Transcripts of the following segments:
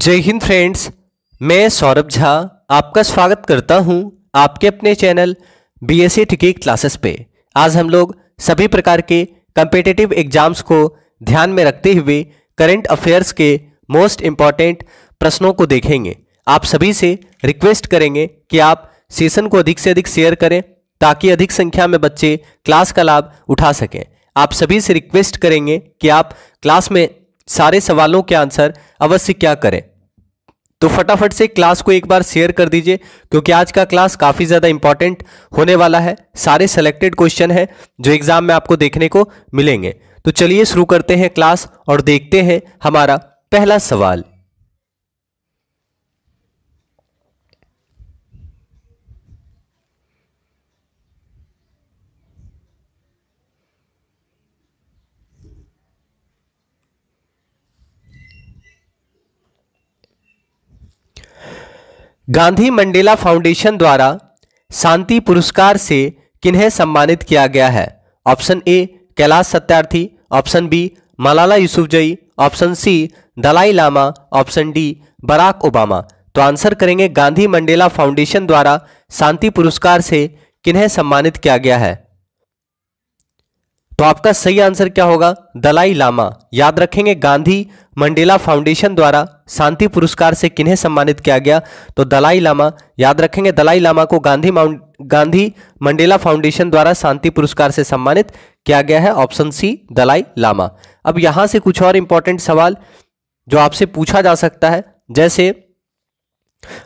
जय हिंद फ्रेंड्स मैं सौरभ झा आपका स्वागत करता हूं आपके अपने चैनल बी एस क्लासेस पे आज हम लोग सभी प्रकार के कंपिटेटिव एग्जाम्स को ध्यान में रखते हुए करंट अफेयर्स के मोस्ट इम्पॉर्टेंट प्रश्नों को देखेंगे आप सभी से रिक्वेस्ट करेंगे कि आप सेशन को अधिक से अधिक शेयर करें ताकि अधिक संख्या में बच्चे क्लास का लाभ उठा सकें आप सभी से रिक्वेस्ट करेंगे कि आप क्लास में सारे सवालों के आंसर अवश्य क्या करें तो फटाफट से क्लास को एक बार शेयर कर दीजिए क्योंकि आज का क्लास काफ़ी ज़्यादा इंपॉर्टेंट होने वाला है सारे सेलेक्टेड क्वेश्चन हैं जो एग्ज़ाम में आपको देखने को मिलेंगे तो चलिए शुरू करते हैं क्लास और देखते हैं हमारा पहला सवाल गांधी मंडेला फाउंडेशन द्वारा शांति पुरस्कार से किन्हें सम्मानित किया गया है option A Kailash Satyarthi option B Malala Yousafzai option C Dalai Lama option D Barack Obama तो आंसर करेंगे गांधी मंडेला फाउंडेशन द्वारा शांति पुरस्कार से किन्हें सम्मानित किया गया है तो आपका सही आंसर क्या होगा दलाई लामा याद रखेंगे गांधी मंडेला फाउंडेशन द्वारा शांति पुरस्कार से किन्हें सम्मानित किया गया तो दलाई लामा याद रखेंगे दलाई लामा को Gandhi mount Gandhi Mandela foundation द्वारा शांति पुरस्कार से सम्मानित किया गया है ऑप्शन सी दलाई लामा अब यहां से कुछ और इंपॉर्टेंट सवाल जो आपसे पूछा जा सकता है जैसे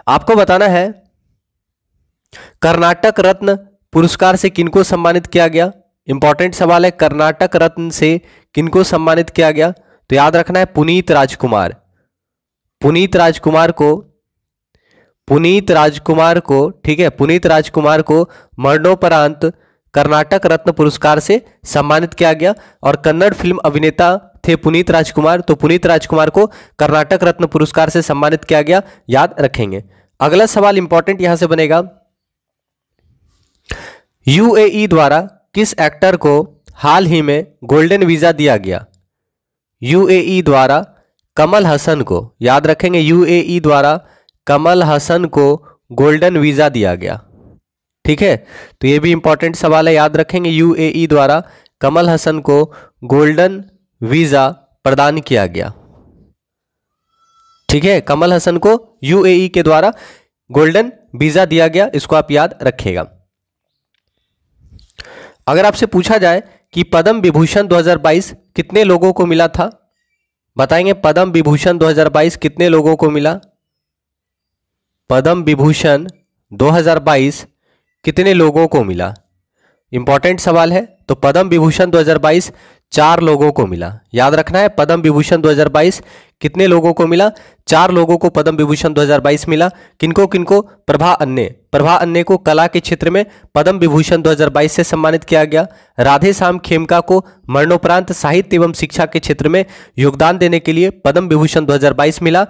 आपको बताना है कर्नाटक रत्न पुरस्कार से किनको सम्मानित किया गया इंपॉर्टेंट सवाल है कर्नाटक रत्न से किनको सम्मानित किया गया तो याद रखना है पुनीत राजकुमार पुनीत राजकुमार को पुनीत राजकुमार को ठीक है पुनीत राजकुमार को मरणोपरांत कर्नाटक रत्न पुरस्कार से सम्मानित किया गया और कन्नड़ फिल्म अभिनेता थे पुनीत राजकुमार तो पुनीत राजकुमार को कर्नाटक रत्न पुरस्कार से सम्मानित किया गया याद रखेंगे अगला सवाल इंपॉर्टेंट यहां से बनेगा यूएई e द्वारा किस एक्टर को हाल ही में गोल्डन वीज़ा दिया गया यूएई द्वारा कमल हसन को याद रखेंगे यूएई द्वारा कमल हसन को गोल्डन वीज़ा दिया गया ठीक है तो ये भी इंपॉर्टेंट सवाल है याद रखेंगे यूएई द्वारा कमल हसन को गोल्डन वीज़ा प्रदान किया गया ठीक है कमल हसन को यूएई के द्वारा गोल्डन वीज़ा दिया गया इसको आप याद रखिएगा अगर आपसे पूछा जाए कि पद्म विभूषण 2022 कितने लोगों को मिला था बताएंगे पद्म विभूषण 2022 कितने लोगों को मिला पद्म विभूषण 2022 कितने लोगों को मिला इंपॉर्टेंट सवाल है तो पद्म विभूषण 2022 चार लोगों को मिला याद रखना है पद्म विभूषण 2022 कितने लोगों को मिला चार लोगों को पद्म विभूषण 2022 मिला किनको किनको प्रभा अन्ने प्रभा अन्ने को कला के क्षेत्र में पद्म विभूषण 2022 से सम्मानित किया गया राधे श्याम खेमका को मरणोपरांत साहित्य एवं शिक्षा के क्षेत्र में योगदान देने के लिए पद्म विभूषण 2022 मिला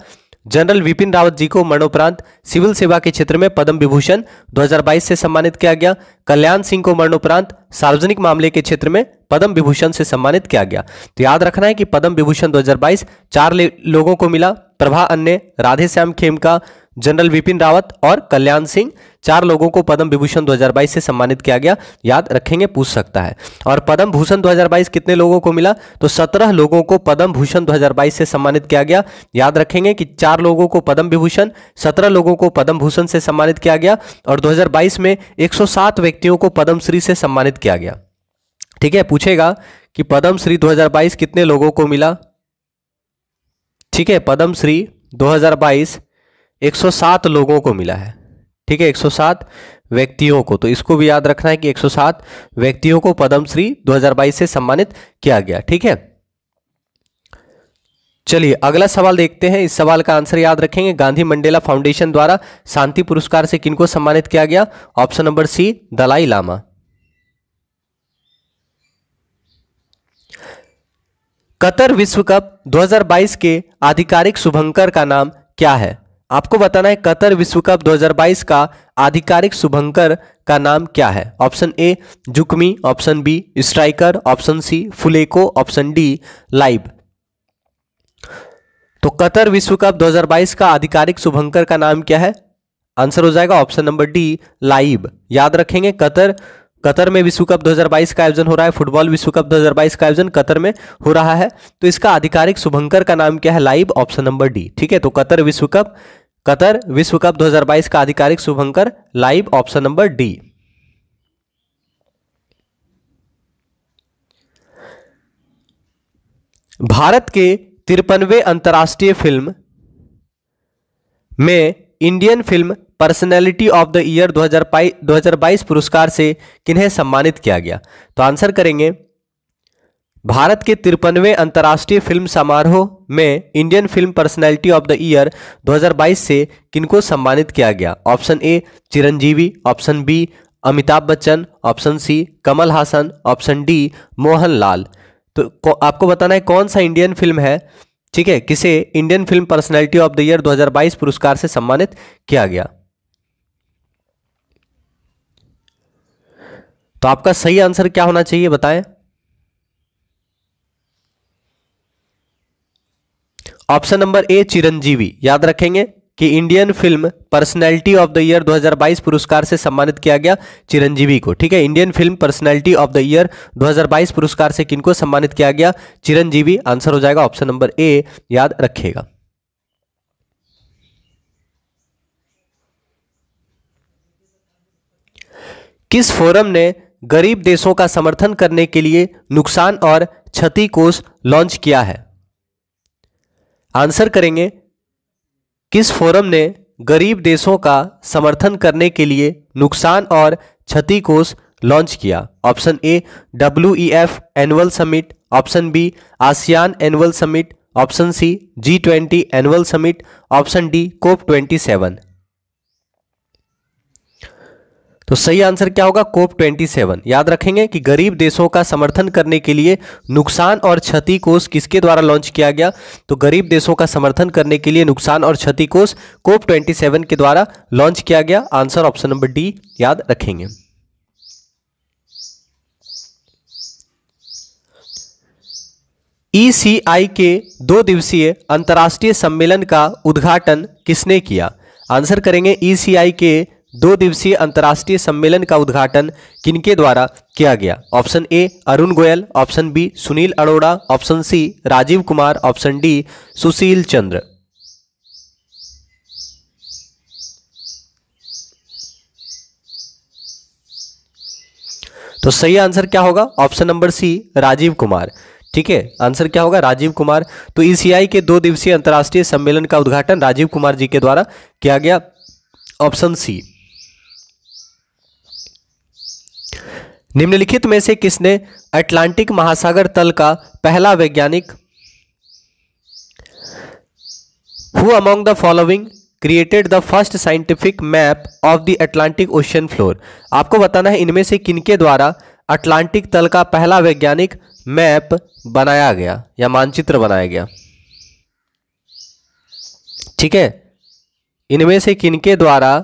जनरल विपिन रावत जी को मरणोपरांत सिविल सेवा के क्षेत्र में पद्म विभूषण 2022 से सम्मानित किया गया कल्याण सिंह को मरणोपरांत सार्वजनिक मामले के क्षेत्र में पद्म विभूषण से सम्मानित किया गया तो याद रखना है कि पद्म विभूषण 2022 चार लोगों को मिला प्रभा अन्य राधे श्याम खेमका जनरल विपिन रावत और कल्याण सिंह चार लोगों को पद्म विभूषण 2022 से सम्मानित किया गया याद रखेंगे पूछ सकता है और पद्म भूषण 2022 कितने लोगों को मिला तो 17 लोगों को पद्म भूषण 2022 से सम्मानित किया गया याद रखेंगे कि चार लोगों को पद्म विभूषण 17 लोगों को पद्म भूषण से सम्मानित किया गया और 2022 में 107 व्यक्तियों को पद्मश्री से सम्मानित किया गया ठीक है पूछेगा कि पद्मश्री दो कितने लोगों को मिला ठीक है पद्मश्री दो 107 लोगों को मिला है ठीक है 107 व्यक्तियों को तो इसको भी याद रखना है कि 107 व्यक्तियों को पद्मश्री 2022 से सम्मानित किया गया ठीक है चलिए अगला सवाल देखते हैं इस सवाल का आंसर याद रखेंगे गांधी मंडेला फाउंडेशन द्वारा शांति पुरस्कार से किनको सम्मानित किया गया option number C Dalai Lama Qatar विश्व कप 2022 के आधिकारिक शुभंकर का नाम क्या है आपको बताना है कतर विश्व कप 2022 का आधिकारिक शुभंकर का नाम क्या है option A Zakumi option B striker option C Fuleco option D La'eeb तो कतर विश्व कप 2022 का आधिकारिक शुभंकर का नाम क्या है आंसर हो जाएगा ऑप्शन नंबर डी लाइव याद रखेंगे कतर कतर में विश्व कप 2022 का आयोजन हो रहा है फुटबॉल विश्व कप 2022 का आयोजन कतर में हो रहा है तो इसका आधिकारिक शुभंकर का नाम क्या है लाइव ऑप्शन नंबर डी ठीक है तो कतर विश्व कप कतर विश्व कप 2022 का आधिकारिक शुभंकर La'eeb option number D Bharat के तिरपनवे अंतर्राष्ट्रीय फिल्म में Indian film personality of the year 2022 पुरस्कार से किन्हें सम्मानित किया गया तो आंसर करेंगे भारत के तिरपनवे अंतर्राष्ट्रीय फिल्म समारोह में Indian film personality of the year 2022 से किनको सम्मानित किया गया option A Chiranjeevi option B Amitabh Bachchan option C Kamal Haasan option D Mohan Lal तो आपको बताना है कौन सा इंडियन फिल्म है ठीक है किसे Indian film personality of the year 2022 पुरस्कार से सम्मानित किया गया तो आपका सही आंसर क्या होना चाहिए बताएं ऑप्शन नंबर ए चिरंजीवी याद रखेंगे कि Indian film personality of the year 2022 पुरस्कार से सम्मानित किया गया चिरंजीवी को ठीक है Indian film personality of the year 2022 पुरस्कार से किनको सम्मानित किया गया चिरंजीवी आंसर हो जाएगा ऑप्शन नंबर ए याद रखिएगा किस फोरम ने गरीब देशों का समर्थन करने के लिए नुकसान और क्षति कोष लॉन्च किया है आंसर करेंगे किस फोरम ने गरीब देशों का समर्थन करने के लिए नुकसान और क्षति कोष लॉन्च किया option A W E F annual summit option B ASEAN annual summit option C G twenty annual summit option D COP twenty seven तो सही आंसर क्या होगा कोप 27 याद रखेंगे कि गरीब देशों का समर्थन करने के लिए नुकसान और क्षति कोष किसके द्वारा लॉन्च किया गया तो गरीब देशों का समर्थन करने के लिए नुकसान और क्षति कोष कोप 27 के द्वारा लॉन्च किया गया आंसर ऑप्शन नंबर डी याद रखेंगे ईसीआई e के दो दिवसीय अंतर्राष्ट्रीय सम्मेलन का उद्घाटन किसने किया आंसर करेंगे ईसीआई e के दो दिवसीय अंतर्राष्ट्रीय सम्मेलन का उद्घाटन किनके द्वारा किया गया option A Arun Goyal option B Sunil Arora option C Rajiv Kumar option D Sushil Chandra तो सही आंसर क्या होगा option number C Rajiv Kumar ठीक है आंसर क्या होगा राजीव कुमार तो ईसीआई के दो दिवसीय अंतर्राष्ट्रीय सम्मेलन का उद्घाटन राजीव कुमार जी के द्वारा किया गया ऑप्शन सी निम्नलिखित में से किसने अटलांटिक महासागर तल का पहला वैज्ञानिक who among the following created the first scientific map of the Atlantic ocean floor आपको बताना है इनमें से किनके द्वारा अटलांटिक तल का पहला वैज्ञानिक मैप बनाया गया या मानचित्र बनाया गया ठीक है इनमें से किनके द्वारा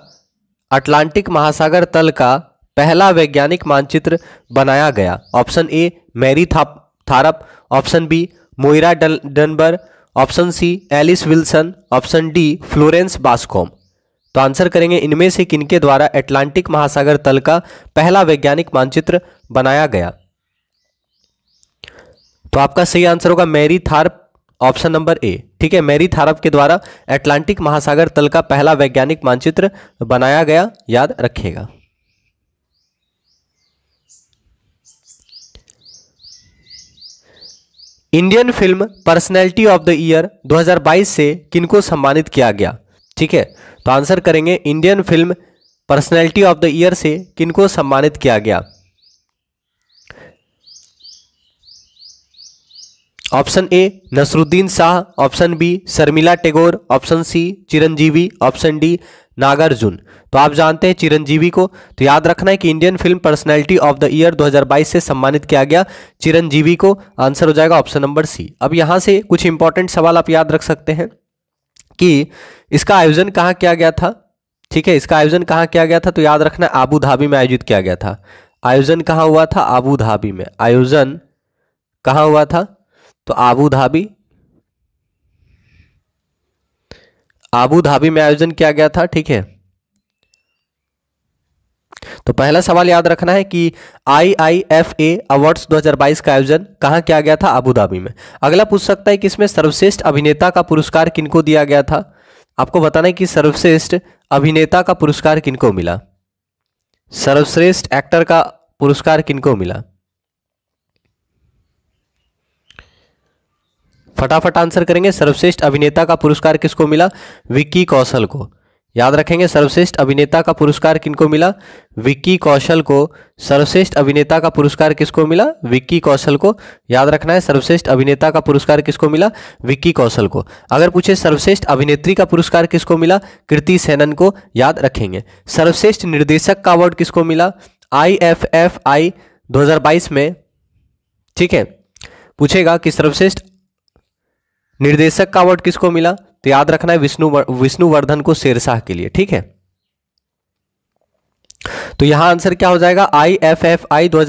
अटलांटिक महासागर तल का पहला वैज्ञानिक मानचित्र बनाया गया option A Marie Tharp option B Moira Dunbar option C Alice Wilson option D Florence Bascom तो आंसर करेंगे इनमें से किनके द्वारा अटलांटिक महासागर तल का पहला वैज्ञानिक मानचित्र बनाया गया तो आपका सही आंसर होगा Marie Tharp option number A ठीक है मैरी थारप के द्वारा अटलांटिक महासागर तल का पहला वैज्ञानिक मानचित्र बनाया गया याद रखिएगा Indian film personality of the year 2022 से किनको सम्मानित किया गया ठीक है तो आंसर करेंगे Indian film personality of the year से किनको सम्मानित किया गया option A Naseeruddin Shah option B Sharmila Tagore option C Chiranjeevi option D Nagarjuna तो आप जानते हैं चिरंजीवी को तो याद रखना है कि Indian film personality of the year 2022 से सम्मानित किया गया चिरंजीवी को आंसर हो जाएगा ऑप्शन नंबर सी अब यहाँ से कुछ इंपॉर्टेंट सवाल आप याद रख सकते हैं कि इसका आयोजन कहाँ किया गया था ठीक है इसका आयोजन कहाँ किया गया था तो याद रखना आबू धाबी में आयोजित किया गया था आयोजन कहाँ हुआ था आबू धाबी में आयोजन कहाँ हुआ था तो आबू धाबी आबू धाबी में आयोजन किया गया था ठीक है तो पहला सवाल याद रखना है कि आई आई एफ ए अवार्ड्स 2022 का आयोजन कहां किया गया था आबू धाबी में अगला पूछ सकता है कि इसमें सर्वश्रेष्ठ अभिनेता का पुरस्कार किनको दिया गया था आपको बताना है कि सर्वश्रेष्ठ अभिनेता का पुरस्कार किनको मिला सर्वश्रेष्ठ एक्टर का पुरस्कार किनको मिला फटाफट आंसर करेंगे सर्वश्रेष्ठ अभिनेता का पुरस्कार किसको मिला विक्की कौशल को याद रखेंगे सर्वश्रेष्ठ अभिनेता का पुरस्कार किनको मिला विक्की कौशल को सर्वश्रेष्ठ अभिनेता का पुरस्कार किसको मिला विक्की कौशल को याद रखना है सर्वश्रेष्ठ अभिनेता का पुरस्कार किसको मिला विक्की कौशल को अगर पूछे सर्वश्रेष्ठ अभिनेत्री का पुरस्कार किसको मिला कृति सेनन को याद रखेंगे सर्वश्रेष्ठ निर्देशक का अवार्ड किसको मिला आई एफ एफ आई दो में ठीक है पूछेगा कि सर्वश्रेष्ठ निर्देशक का अवार्ड किसको मिला तो याद रखना है विष्णु विष्णुवर्धन को शेरशाह के लिए ठीक है तो यहां आंसर क्या हो जाएगा आई एफ एफ आई दो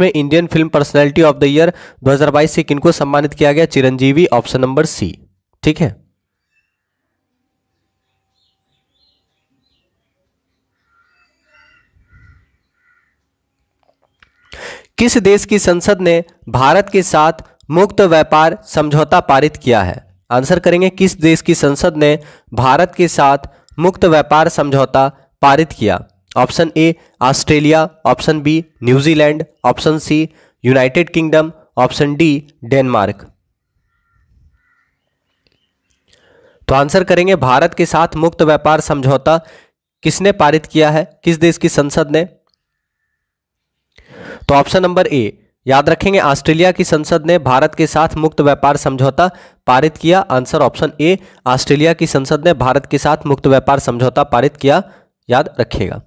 में Indian film personality of the year 2022 से किनको सम्मानित किया गया चिरंजीवी ऑप्शन नंबर सी ठीक है किस देश की संसद ने भारत के साथ मुक्त व्यापार समझौता पारित किया है आंसर करेंगे किस देश की संसद ने भारत के साथ मुक्त व्यापार समझौता पारित किया option A Australia option B New Zealand option C United Kingdom option D Denmark तो आंसर करेंगे भारत के साथ मुक्त व्यापार समझौता किसने पारित किया है किस देश की संसद ने तो ऑप्शन नंबर ए याद रखेंगे ऑस्ट्रेलिया की संसद ने भारत के साथ मुक्त व्यापार समझौता पारित किया आंसर ऑप्शन ए ऑस्ट्रेलिया की संसद ने भारत के साथ मुक्त व्यापार समझौता पारित किया याद रखिएगा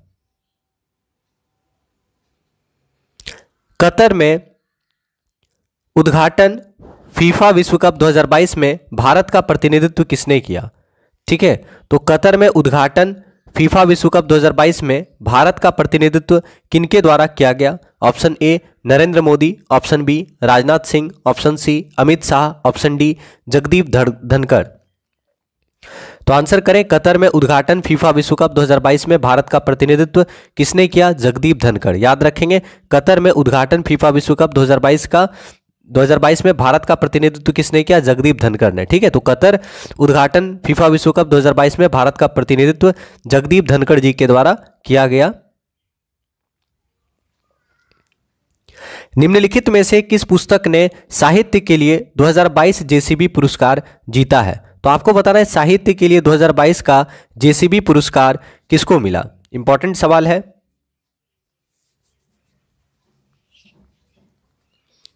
कतर में उद्घाटन फीफा विश्व कप 2022 में भारत का प्रतिनिधित्व किसने किया ठीक है तो कतर में उद्घाटन फीफा विश्व कप 2022 में भारत का प्रतिनिधित्व किनके द्वारा किया गया option A Narendra Modi option B Rajnath Singh option C Amit Shah option D Jagdeep Dhankhar तो आंसर करें कतर में उद्घाटन फीफा विश्व कप 2022 में भारत का प्रतिनिधित्व किसने किया जगदीप धनखड़ याद रखेंगे कतर में उद्घाटन फीफा विश्व कप 2022 का 2022 में भारत का प्रतिनिधित्व किसने किया जगदीप धनखड़ ने ठीक है तो कतर उद्घाटन फीफा विश्व कप 2022 में भारत का प्रतिनिधित्व जगदीप धनखड़ जी के द्वारा किया गया निम्नलिखित में से किस पुस्तक ने साहित्य के लिए 2022 जेसीबी पुरस्कार जीता है तो आपको बताना है साहित्य के लिए 2022 का जेसीबी पुरस्कार किसको मिला इंपॉर्टेंट सवाल है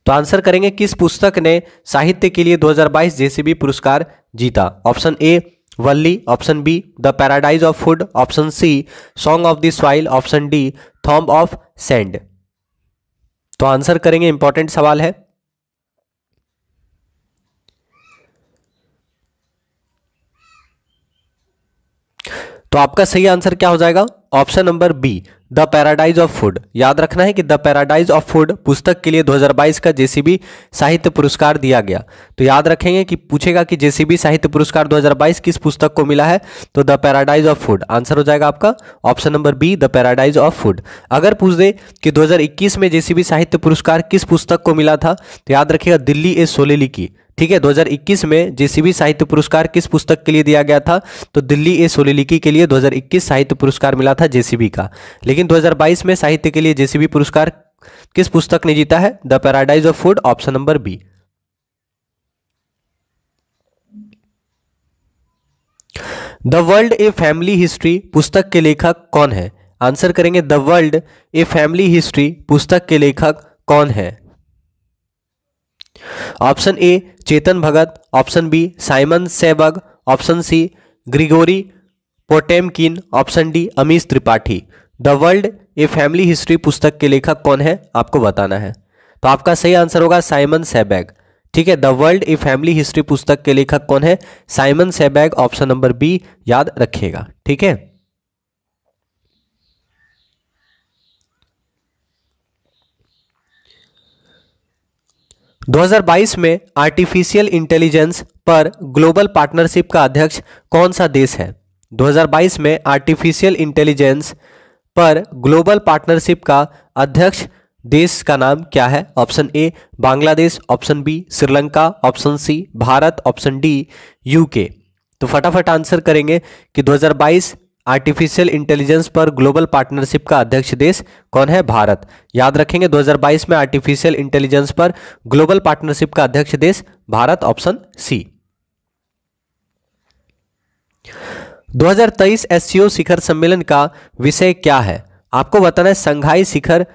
तो आंसर करेंगे किस पुस्तक ने साहित्य के लिए 2022 जेसीबी पुरस्कार जीता option A Valli option B the paradise of food option C song of the soil option D tomb of sand तो आंसर करेंगे इंपॉर्टेंट सवाल है तो आपका सही आंसर क्या हो जाएगा option number B the paradise of food याद रखना है कि द पैराडाइज ऑफ फूड पुस्तक के लिए 2022 का जेसीबी साहित्य पुरस्कार दिया गया तो याद रखेंगे कि पूछेगा कि जेसीबी साहित्य पुरस्कार 2022 किस पुस्तक को मिला है तो the paradise of food answer हो जाएगा आपका option number B the paradise of food अगर पूछ दे कि दो में जेसीबी साहित्य पुरस्कार किस पुस्तक को मिला था तो याद रखेगा दिल्ली ए सोलेली की ठीक है 2021 में जेसीबी साहित्य पुरस्कार किस पुस्तक के लिए दिया गया था तो दिल्ली ए सोलिलिकी के लिए 2021 साहित्य पुरस्कार मिला था जेसीबी का लेकिन 2022 में साहित्य के लिए जेसीबी पुरस्कार किस पुस्तक ने जीता है the paradise of food option number B the world a family history पुस्तक के लेखक कौन है आंसर करेंगे the world a family history पुस्तक के लेखक कौन है option A Chetan Bhagat option B Simon Sebag option C Grigory Potemkin option D Amish Tripathi the world a family history पुस्तक के लेखक कौन है आपको बताना है तो आपका सही आंसर होगा साइमन सेबैग ठीक है the world a family history पुस्तक के लेखक कौन है Simon Sebag option number B याद रखिएगा ठीक है 2022 में आर्टिफिशियल इंटेलिजेंस पर ग्लोबल पार्टनरशिप का अध्यक्ष कौन सा देश है 2022 में आर्टिफिशियल इंटेलिजेंस पर ग्लोबल पार्टनरशिप का अध्यक्ष देश का नाम क्या है option A Bangladesh option B Sri Lanka option C Bharat option D UK तो फटाफट आंसर करेंगे कि 2022 आर्टिफिशियल इंटेलिजेंस पर ग्लोबल पार्टनरशिप का अध्यक्ष देश कौन है भारत याद रखेंगे 2022 में आर्टिफिशियल इंटेलिजेंस पर ग्लोबल पार्टनरशिप का अध्यक्ष देश भारत ऑप्शन सी 2023 एससीओ शिखर सम्मेलन का विषय क्या है आपको बताना है संघाई शिखर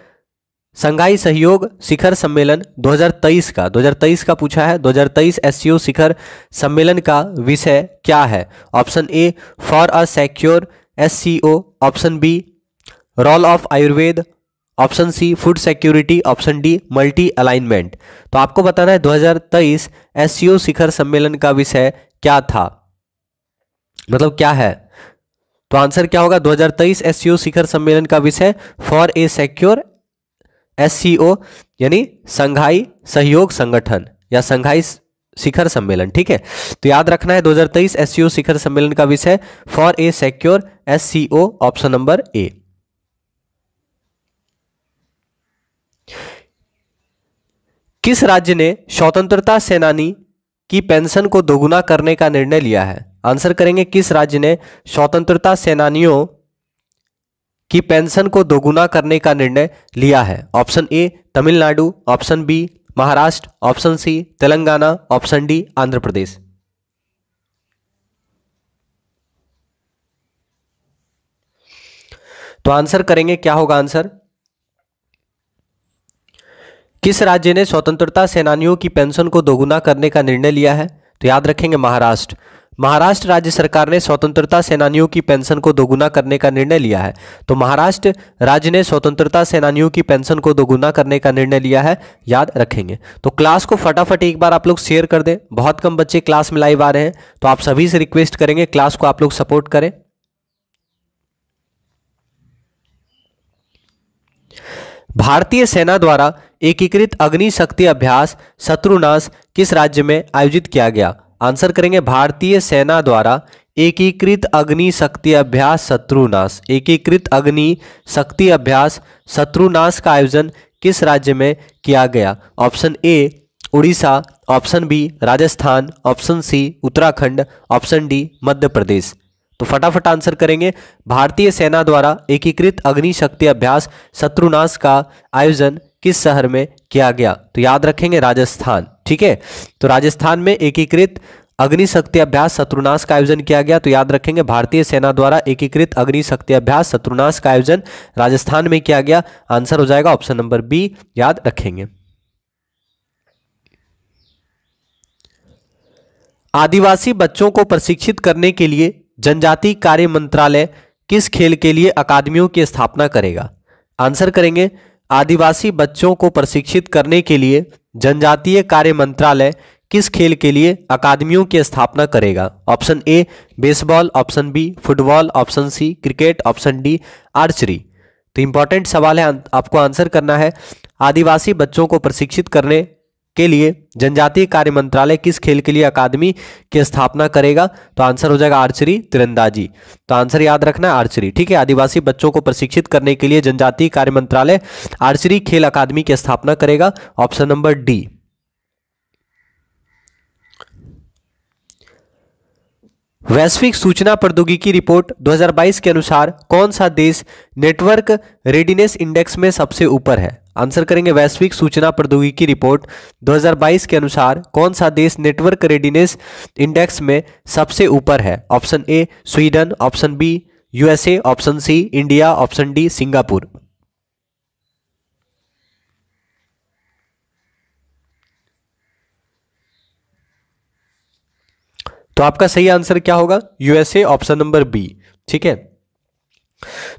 संघाई सहयोग शिखर सम्मेलन 2023 का 2023 का पूछा है 2023 एससीओ शिखर सम्मेलन का विषय क्या है option A for a secure S C O option B role of Ayurveda option C food security option D multi alignment तो आपको बताना है 2023 एससीओ शिखर सम्मेलन का विषय क्या था मतलब क्या है तो आंसर क्या होगा 2023 एससीओ शिखर सम्मेलन का विषय फॉर ए सिक्योर एससीओ यानी संघाई सहयोग संगठन या संघाई शिखर सम्मेलन ठीक है तो याद रखना है 2023 एससीओ शिखर सम्मेलन का विषय for a secure SCO option number A किस राज्य ने स्वतंत्रता सेनानी की पेंशन को दोगुना करने का निर्णय लिया है आंसर करेंगे किस राज्य ने स्वतंत्रता सेनानियों की पेंशन को दोगुना करने का निर्णय लिया है option A Tamil Nadu option B Maharashtra option C Telangana option D Andhra Pradesh तो आंसर करेंगे क्या होगा आंसर किस राज्य ने स्वतंत्रता सेनानियों की पेंशन को दोगुना करने का निर्णय लिया है तो याद रखेंगे महाराष्ट्र महाराष्ट्र राज्य सरकार ने स्वतंत्रता सेनानियों की पेंशन को दोगुना करने का निर्णय लिया है तो महाराष्ट्र राज्य ने स्वतंत्रता सेनानियों की पेंशन को दोगुना करने का निर्णय लिया है याद रखेंगे तो क्लास को फटाफट एक बार आप लोग शेयर कर दें बहुत कम बच्चे क्लास में लाइव आ रहे हैं तो आप सभी से रिक्वेस्ट करेंगे क्लास को आप लोग सपोर्ट करें भारतीय सेना द्वारा एकीकृत अग्नि शक्ति अभ्यास शत्रुनाश किस राज्य में आयोजित किया गया आंसर करेंगे भारतीय सेना द्वारा एकीकृत अग्नि शक्ति अभ्यास शत्रुनाश एकीकृत अग्नि शक्ति अभ्यास शत्रुनाश का आयोजन किस राज्य में किया गया option A Orissa option B Rajasthan option C Uttarakhand option D Madhya Pradesh तो फटाफट आंसर करेंगे भारतीय सेना द्वारा एकीकृत अग्निशक्ति अभ्यास शत्रुनाश का आयोजन किस शहर में किया गया तो याद रखेंगे राजस्थान ठीक है तो राजस्थान में एकीकृत अग्निशक्ति अभ्यास शत्रुनाश का आयोजन किया गया तो याद रखेंगे भारतीय सेना द्वारा एकीकृत अग्निशक्ति अभ्यास शत्रुनाश का आयोजन राजस्थान में किया गया आंसर हो जाएगा ऑप्शन नंबर बी याद रखेंगे आदिवासी बच्चों को प्रशिक्षित करने के लिए जनजाति कार्य मंत्रालय किस खेल के लिए अकादमियों की स्थापना करेगा आंसर करेंगे आदिवासी बच्चों को प्रशिक्षित करने के लिए जनजातीय कार्य मंत्रालय किस खेल के लिए अकादमियों की स्थापना करेगा option A baseball option B football option C cricket option D archery तो इंपॉर्टेंट सवाल है आपको आंसर करना है आदिवासी बच्चों को प्रशिक्षित करने के लिए जनजातीय कार्य मंत्रालय किस खेल के लिए अकादमी की स्थापना करेगा तो आंसर हो जाएगा आर्चरी तिरंदाजी तो आंसर याद रखना है आर्चरी ठीक है आदिवासी बच्चों को प्रशिक्षित करने के लिए जनजातीय कार्य मंत्रालय आर्चरी खेल अकादमी की स्थापना करेगा ऑप्शन नंबर डी वैश्विक सूचना प्रौद्योगिकी रिपोर्ट 2022 के अनुसार कौन सा देश नेटवर्क रेडीनेस इंडेक्स में सबसे ऊपर है आंसर करेंगे वैश्विक सूचना प्रौद्योगिकी रिपोर्ट 2022 के अनुसार कौन सा देश नेटवर्क रेडीनेस इंडेक्स में सबसे ऊपर है option A Sweden option B USA option C India option D Singapore तो आपका सही आंसर क्या होगा यूएसए ऑप्शन नंबर बी ठीक है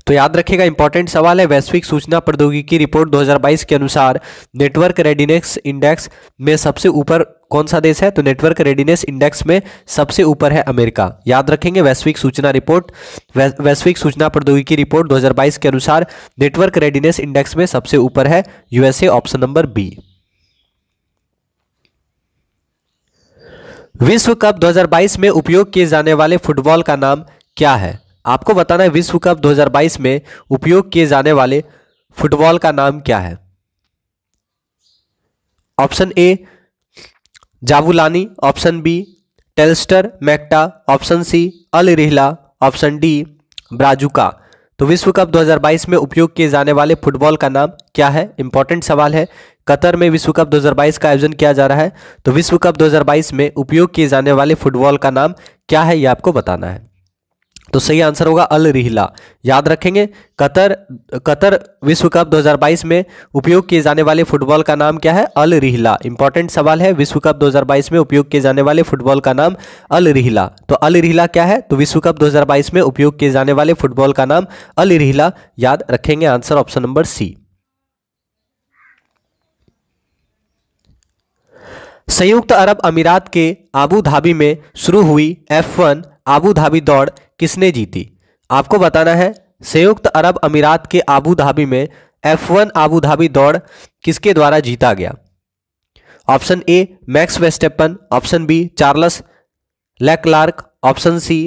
तो याद रखिएगा इंपॉर्टेंट सवाल है वैश्विक सूचना प्रौद्योगिकी रिपोर्ट 2022 के अनुसार नेटवर्क रेडीनेस इंडेक्स में सबसे ऊपर कौन सा देश है तो नेटवर्क रेडीनेस इंडेक्स में सबसे ऊपर है अमेरिका याद रखेंगे वैश्विक सूचना रिपोर्ट वैश्विक सूचना प्रौद्योगिकी रिपोर्ट 2022 के अनुसार नेटवर्क रेडीनेस इंडेक्स में सबसे ऊपर है यूएसए ऑप्शन नंबर बी विश्व कप 2022 में उपयोग किए जाने वाले फुटबॉल का नाम क्या है आपको बताना है विश्व कप 2022 में उपयोग किए जाने वाले फुटबॉल का नाम क्या है option A Jabulani option B Telstar Mechta option C Al Rihla option D Brazuca तो विश्व कप 2022 में उपयोग किए जाने वाले फुटबॉल का नाम क्या है इंपॉर्टेंट सवाल है कतर में विश्व कप 2022 का आयोजन किया जा रहा है तो विश्व कप 2022 में उपयोग किए जाने वाले फुटबॉल का नाम क्या है ये आपको बताना है तो सही आंसर होगा अल रिहिला याद रखेंगे कतर कतर विश्व कप 2022 में उपयोग किए जाने वाले फुटबॉल का नाम क्या है अल रिहला इंपॉर्टेंट सवाल है विश्व कप 2022 में उपयोग किए जाने वाले फुटबॉल का नाम अल रिहला तो अल रिहिला क्या है तो विश्व कप 2022 में उपयोग किए जाने वाले फुटबॉल का नाम अल रिहिला याद रखेंगे आंसर ऑप्शन नंबर सी संयुक्त अरब अमीरात के आबू धाबी में शुरू हुई एफ वन आबू धाबी दौड़ किसने जीती आपको बताना है संयुक्त अरब अमीरात के आबू धाबी में एफ वन आबू धाबी दौड़ किसके द्वारा जीता गया option A Max Verstappen option B Charles Leclerc option C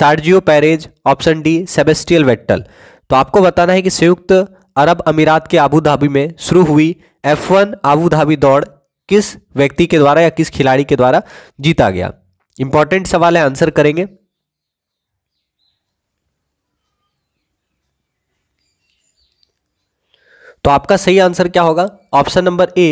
Sergio Perez option D Sebastian Vettel तो आपको बताना है कि संयुक्त अरब अमीरात के आबू धाबी में शुरू हुई एफ वन आबू धाबी दौड़ किस व्यक्ति के द्वारा या किस खिलाड़ी के द्वारा जीता गया इंपॉर्टेंट सवाल है आंसर करेंगे तो आपका सही आंसर क्या होगा option number A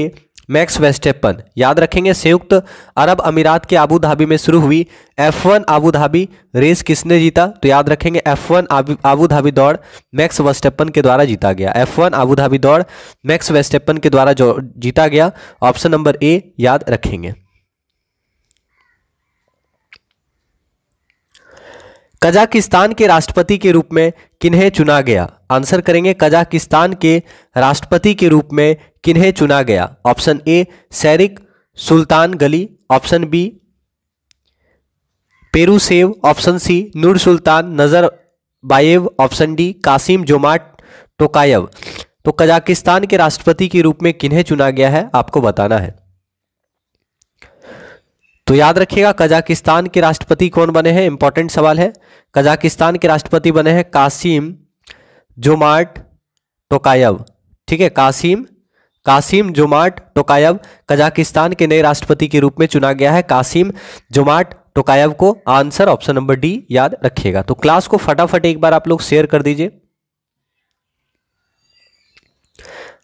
Max Verstappen याद रखेंगे संयुक्त अरब अमीरात के आबू धाबी में शुरू हुई F one Abu Dhabi race किसने जीता तो याद रखेंगे एफ वन आबू धाबी दौड़ मैक्स वेस्टेपन के द्वारा जीता गया एफ वन आबू धाबी दौड़ मैक्स वेस्टेपन के द्वारा जो जीता गया ऑप्शन नंबर ए याद रखेंगे कजाकिस्तान के राष्ट्रपति के रूप में किन्हें चुना गया आंसर करेंगे कजाकिस्तान के राष्ट्रपति के रूप में किन्हें चुना गया ऑप्शन ए Serik Sultan Gali option B Perusev option C Nursultan Nazarbayev option D Kassym Jomart Tokayev तो कजाकिस्तान के राष्ट्रपति के रूप में किन्हें चुना गया है आपको बताना है तो याद रखिएगा कजाकिस्तान के राष्ट्रपति कौन बने हैं इंपॉर्टेंट सवाल है कजाकिस्तान के राष्ट्रपति बने हैं कासिम जोमार्ट टोकायव ठीक है Kassym Kassym Jomart Tokayev Kazakhstan के नए राष्ट्रपति के रूप में चुना गया है कासिम जोमार्ट टोकायव को आंसर ऑप्शन नंबर डी याद रखिएगा तो क्लास को फटाफट एक बार आप लोग शेयर कर दीजिए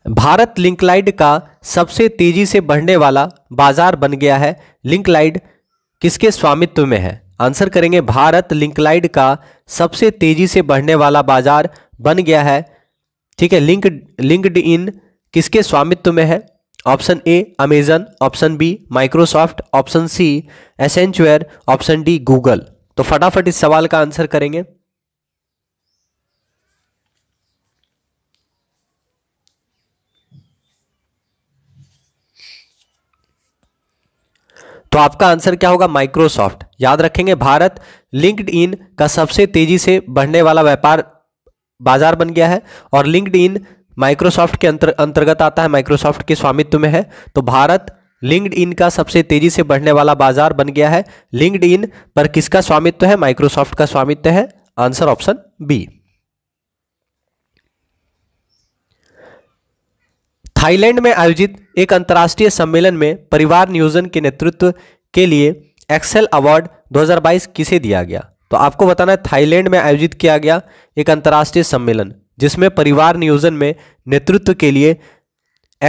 भारत लिंकलाइड का सबसे तेजी से बढ़ने वाला बाजार बन गया है लिंकलाइड किसके स्वामित्व में है आंसर करेंगे भारत लिंकलाइड का सबसे तेजी से बढ़ने वाला बाजार बन गया है ठीक है लिंक लिंकड इन किसके स्वामित्व में है option A Amazon option B Microsoft option C Accenture option D Google तो फटाफट इस सवाल का आंसर करेंगे तो आपका आंसर क्या होगा माइक्रोसॉफ्ट याद रखेंगे भारत लिंक्ड इन का सबसे तेजी से बढ़ने वाला व्यापार बाजार बन गया है और लिंक्ड इन माइक्रोसॉफ्ट के अंतर अंतर्गत आता है माइक्रोसॉफ्ट के स्वामित्व में है तो भारत लिंक्ड इन का सबसे तेजी से बढ़ने वाला बाजार बन गया है लिंक्ड इन पर किसका स्वामित्व है माइक्रोसॉफ्ट का स्वामित्व है आंसर ऑप्शन बी थाईलैंड में आयोजित एक अंतर्राष्ट्रीय सम्मेलन में परिवार नियोजन के नेतृत्व के लिए एक्सेल अवार्ड 2022 किसे दिया गया तो आपको बताना है थाईलैंड में आयोजित किया गया एक अंतर्राष्ट्रीय सम्मेलन जिसमें परिवार नियोजन में नेतृत्व के लिए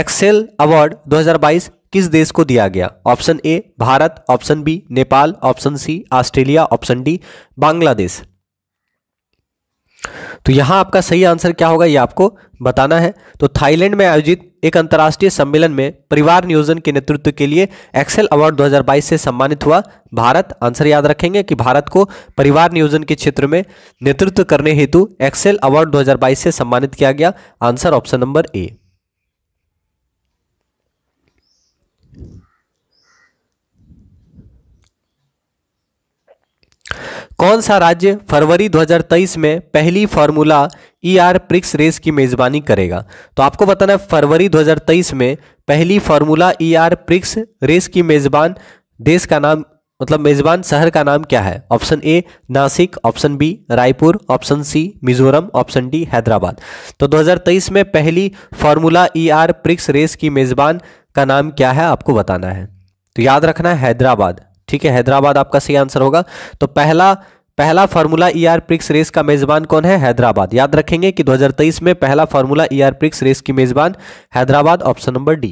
एक्सेल अवार्ड 2022 किस देश को दिया गया option A Bharat option B Nepal option C Australia option D Bangladesh तो यहाँ आपका सही आंसर क्या होगा ये आपको बताना है तो थाईलैंड में आयोजित एक अंतर्राष्ट्रीय सम्मेलन में परिवार नियोजन के नेतृत्व के लिए एक्सेल अवार्ड 2022 से सम्मानित हुआ भारत आंसर याद रखेंगे कि भारत को परिवार नियोजन के क्षेत्र में नेतृत्व करने हेतु एक्सेल अवार्ड 2022 से सम्मानित किया गया आंसर ऑप्शन नंबर ए कौन सा राज्य फरवरी 2023 में पहली formula E e R prix race की मेज़बानी करेगा तो आपको बताना है फरवरी 2023 में पहली formula E e R prix race की मेज़बान देश का नाम मतलब मेज़बान शहर का नाम क्या है option A Nashik option B Raipur option C Mizoram option D Hyderabad तो 2023 में पहली formula E e R prix race की मेज़बान का नाम क्या है आपको बताना है तो याद रखना हैदराबाद ठीक है हैदराबाद आपका सही आंसर होगा तो पहला पहला formula E R e prix race का मेजबान कौन है हैदराबाद याद रखेंगे कि 2023 में पहला formula E e R prix race की मेजबान Hyderabad option number D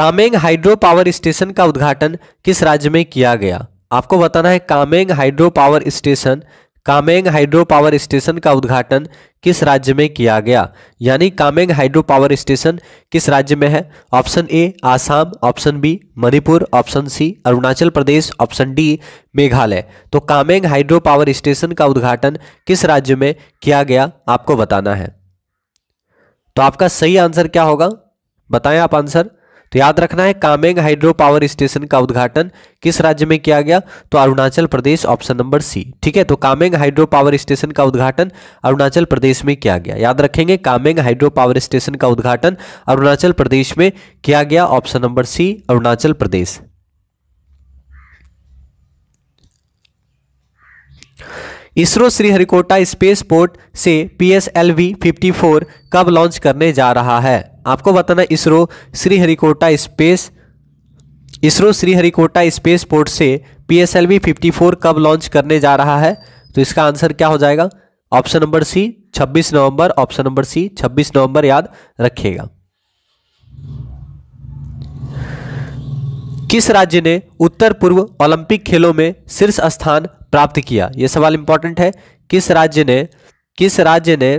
Kameng hydro power station का उद्घाटन किस राज्य में किया गया आपको बताना है Kameng hydro power station Kameng hydro power station का उद्घाटन किस राज्य में किया गया यानी कामेंग हाइड्रो पावर स्टेशन किस राज्य में है option A Assam option B Manipur option C Arunachal Pradesh option D Meghalaya तो कामेंग हाइड्रो पावर स्टेशन का उद्घाटन किस राज्य में किया गया आपको बताना है तो आपका सही आंसर क्या होगा बताएं आप आंसर तो याद रखना है कामेंग हाइड्रो पावर स्टेशन का उद्घाटन किस राज्य में किया गया तो Arunachal Pradesh option number C ठीक है तो कामेंग हाइड्रो पावर स्टेशन का उद्घाटन अरुणाचल प्रदेश में किया गया याद रखेंगे कामेंग हाइड्रो पावर स्टेशन का उद्घाटन अरुणाचल प्रदेश में किया गया option number C Arunachal Pradesh ISRO Sriharikota space port से P S L V fifty four कब लॉन्च करने जा रहा है आपको बताना ISRO Sriharikota space ISRO Sriharikota space port से P S L V fifty four कब लॉन्च करने जा रहा है तो इसका आंसर क्या हो जाएगा ऑप्शन नंबर सी छब्बीस नवंबर ऑप्शन नंबर सी छब्बीस नवंबर याद रखिएगा किस राज्य ने उत्तर पूर्व ओलंपिक खेलों में शीर्ष स्थान प्राप्त किया यह सवाल इंपॉर्टेंट है किस राज्य ने किस राज्य ने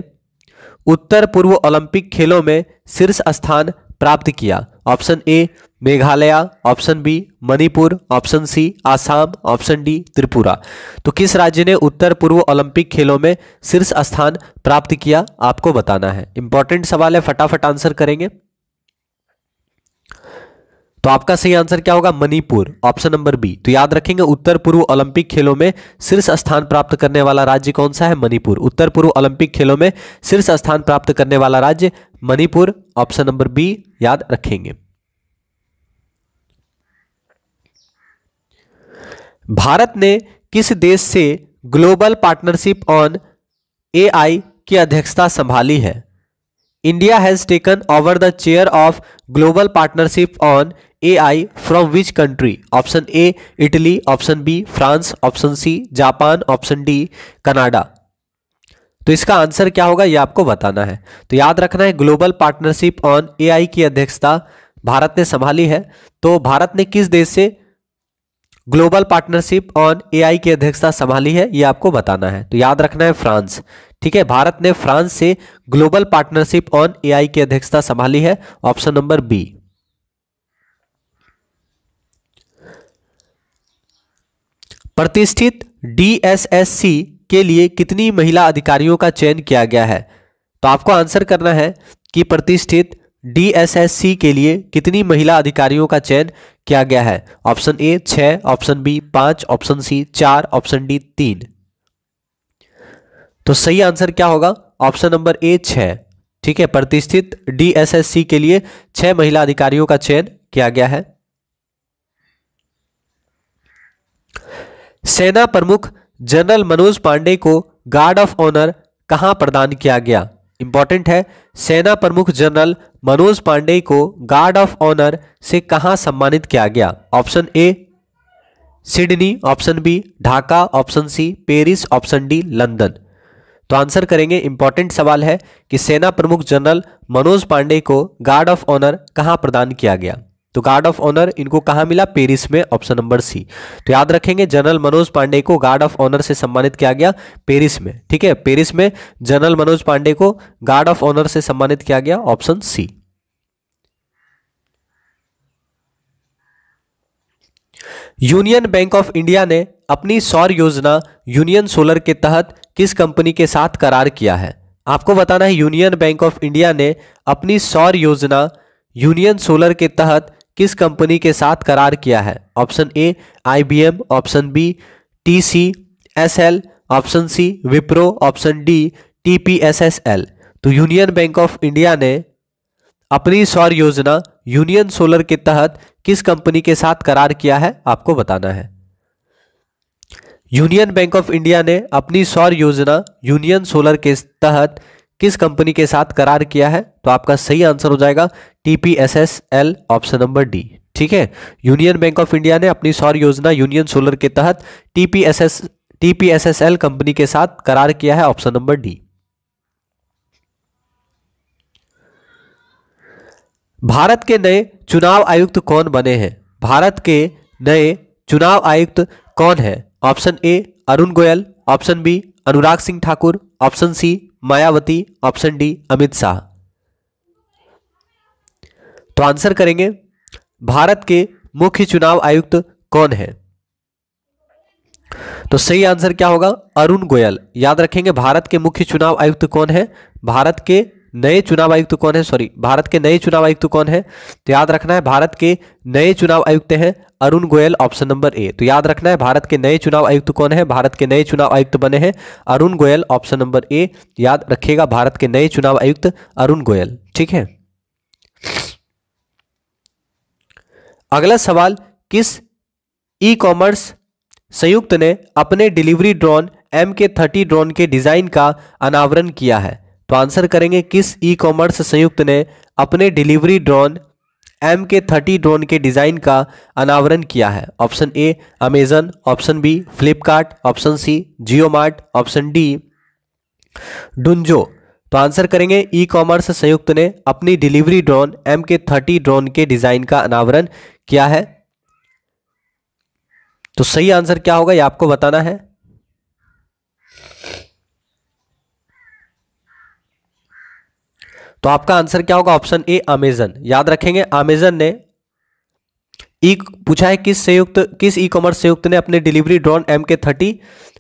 उत्तर पूर्व ओलंपिक खेलों में शीर्ष स्थान प्राप्त किया option A Meghalaya option B Manipur option C Assam option D Tripura तो किस राज्य ने उत्तर पूर्व ओलंपिक खेलों में शीर्ष स्थान प्राप्त किया आपको बताना है इंपॉर्टेंट सवाल है फटाफट आंसर करेंगे तो आपका सही आंसर क्या होगा मणिपुर ऑप्शन नंबर बी तो याद रखेंगे उत्तर पूर्व ओलंपिक खेलों में शीर्ष स्थान प्राप्त करने वाला राज्य कौन सा है मणिपुर उत्तर पूर्व ओलंपिक खेलों में शीर्ष स्थान प्राप्त करने वाला राज्य मणिपुर ऑप्शन नंबर बी याद रखेंगे भारत ने किस देश से ग्लोबल पार्टनरशिप ऑन ए की अध्यक्षता संभाली है India has taken over the chair of global partnership on A I from which country option A Italy option B France option C Japan option D Canada तो इसका आंसर क्या होगा ये आपको बताना है तो याद रखना है ग्लोबल पार्टनरशिप ऑन आई की अध्यक्षता भारत ने संभाली है तो भारत ने किस देश से ग्लोबल पार्टनरशिप ऑन आई की अध्यक्षता संभाली है ये आपको बताना है तो याद रखना है फ्रांस ठीक है भारत ने फ्रांस से ग्लोबल पार्टनरशिप ऑन आई की अध्यक्षता संभाली है ऑप्शन नंबर बी प्रतिष्ठित डीएसएससी के लिए कितनी महिला अधिकारियों का चयन किया गया है तो आपको आंसर करना है कि प्रतिष्ठित डीएसएससी के लिए कितनी महिला अधिकारियों का चयन किया गया है ऑप्शन ए छः ऑप्शन बी पाँच ऑप्शन सी चार ऑप्शन डी तीन तो सही आंसर क्या होगा ऑप्शन नंबर ए छः ठीक है प्रतिष्ठित डीएसएससी के लिए छः महिला अधिकारियों का चयन किया गया है सेना प्रमुख जनरल मनोज पांडे को गार्ड ऑफ ऑनर कहाँ प्रदान किया गया इंपॉर्टेंट है सेना प्रमुख जनरल मनोज पांडे को गार्ड ऑफ ऑनर से कहाँ सम्मानित किया गया option A Sydney option B Dhaka option C Paris option D London तो आंसर करेंगे इंपॉर्टेंट सवाल है कि सेना प्रमुख जनरल मनोज पांडे को गार्ड ऑफ ऑनर कहाँ प्रदान किया गया तो गार्ड ऑफ ऑनर इनको कहाँ मिला पेरिस में ऑप्शन नंबर सी तो याद रखेंगे जनरल मनोज पांडे को गार्ड ऑफ ऑनर से सम्मानित किया गया पेरिस में ठीक है पेरिस में जनरल मनोज पांडे को गार्ड ऑफ ऑनर से सम्मानित किया गया option C Union Bank of India ने अपनी सौर योजना यूनियन सोलर के तहत किस कंपनी के साथ करार किया है आपको बताना है यूनियन बैंक ऑफ इंडिया ने अपनी सौर योजना यूनियन सोलर के तहत किस कंपनी के साथ करार किया है option A IBM option B TC SL option C Wipro option D TPSSL तो यूनियन बैंक ऑफ इंडिया ने अपनी सौर योजना यूनियन सोलर के तहत किस कंपनी के साथ करार किया है आपको बताना है यूनियन बैंक ऑफ इंडिया ने अपनी सौर योजना यूनियन सोलर के तहत किस कंपनी के साथ करार किया है तो आपका सही आंसर हो जाएगा टीपीएसएसएल ऑप्शन नंबर डी ठीक है यूनियन बैंक ऑफ इंडिया ने अपनी सौर योजना यूनियन सोलर के तहत टीपीएसएस टीपीएसएसएल कंपनी के साथ करार किया है ऑप्शन नंबर डी भारत के नए चुनाव आयुक्त कौन बने हैं भारत के नए चुनाव आयुक्त कौन है option A Arun Goyal option B Anurag Singh Thakur option C Mayawati option D Amit Shah तो आंसर करेंगे भारत के मुख्य चुनाव आयुक्त कौन है तो सही आंसर क्या होगा अरुण गोयल याद रखेंगे भारत के मुख्य चुनाव आयुक्त कौन है भारत के नए चुनाव आयुक्त कौन है सॉरी भारत के नए चुनाव आयुक्त कौन है तो याद रखना है भारत के नए चुनाव आयुक्त हैं Arun Goyal option number A तो याद रखना है भारत के नए चुनाव आयुक्त कौन है भारत के नए चुनाव आयुक्त बने हैं Arun Goyal option number A याद रखिएगा भारत के नए चुनाव आयुक्त अरुण गोयल ठीक है अगला सवाल किस ई कॉमर्स संयुक्त ने अपने delivery drone M K thirty drone के डिज़ाइन का अनावरण किया है तो आंसर करेंगे किस ई कॉमर्स संयुक्त ने अपने delivery drone M K thirty drone के डिज़ाइन का अनावरण किया है option A Amazon option B Flipkart option C JioMart option D Dunzo तो आंसर करेंगे ई कॉमर्स संयुक्त ने अपनी delivery drone M K thirty drone के डिज़ाइन का अनावरण किया है तो सही आंसर क्या होगा ये आपको बताना है तो आपका आंसर क्या होगा ऑप्शन ए अमेजन याद रखेंगे अमेजन ने ई पूछा है किस संयुक्त किस ई कॉमर्स संयुक्त ने अपने delivery drone M K thirty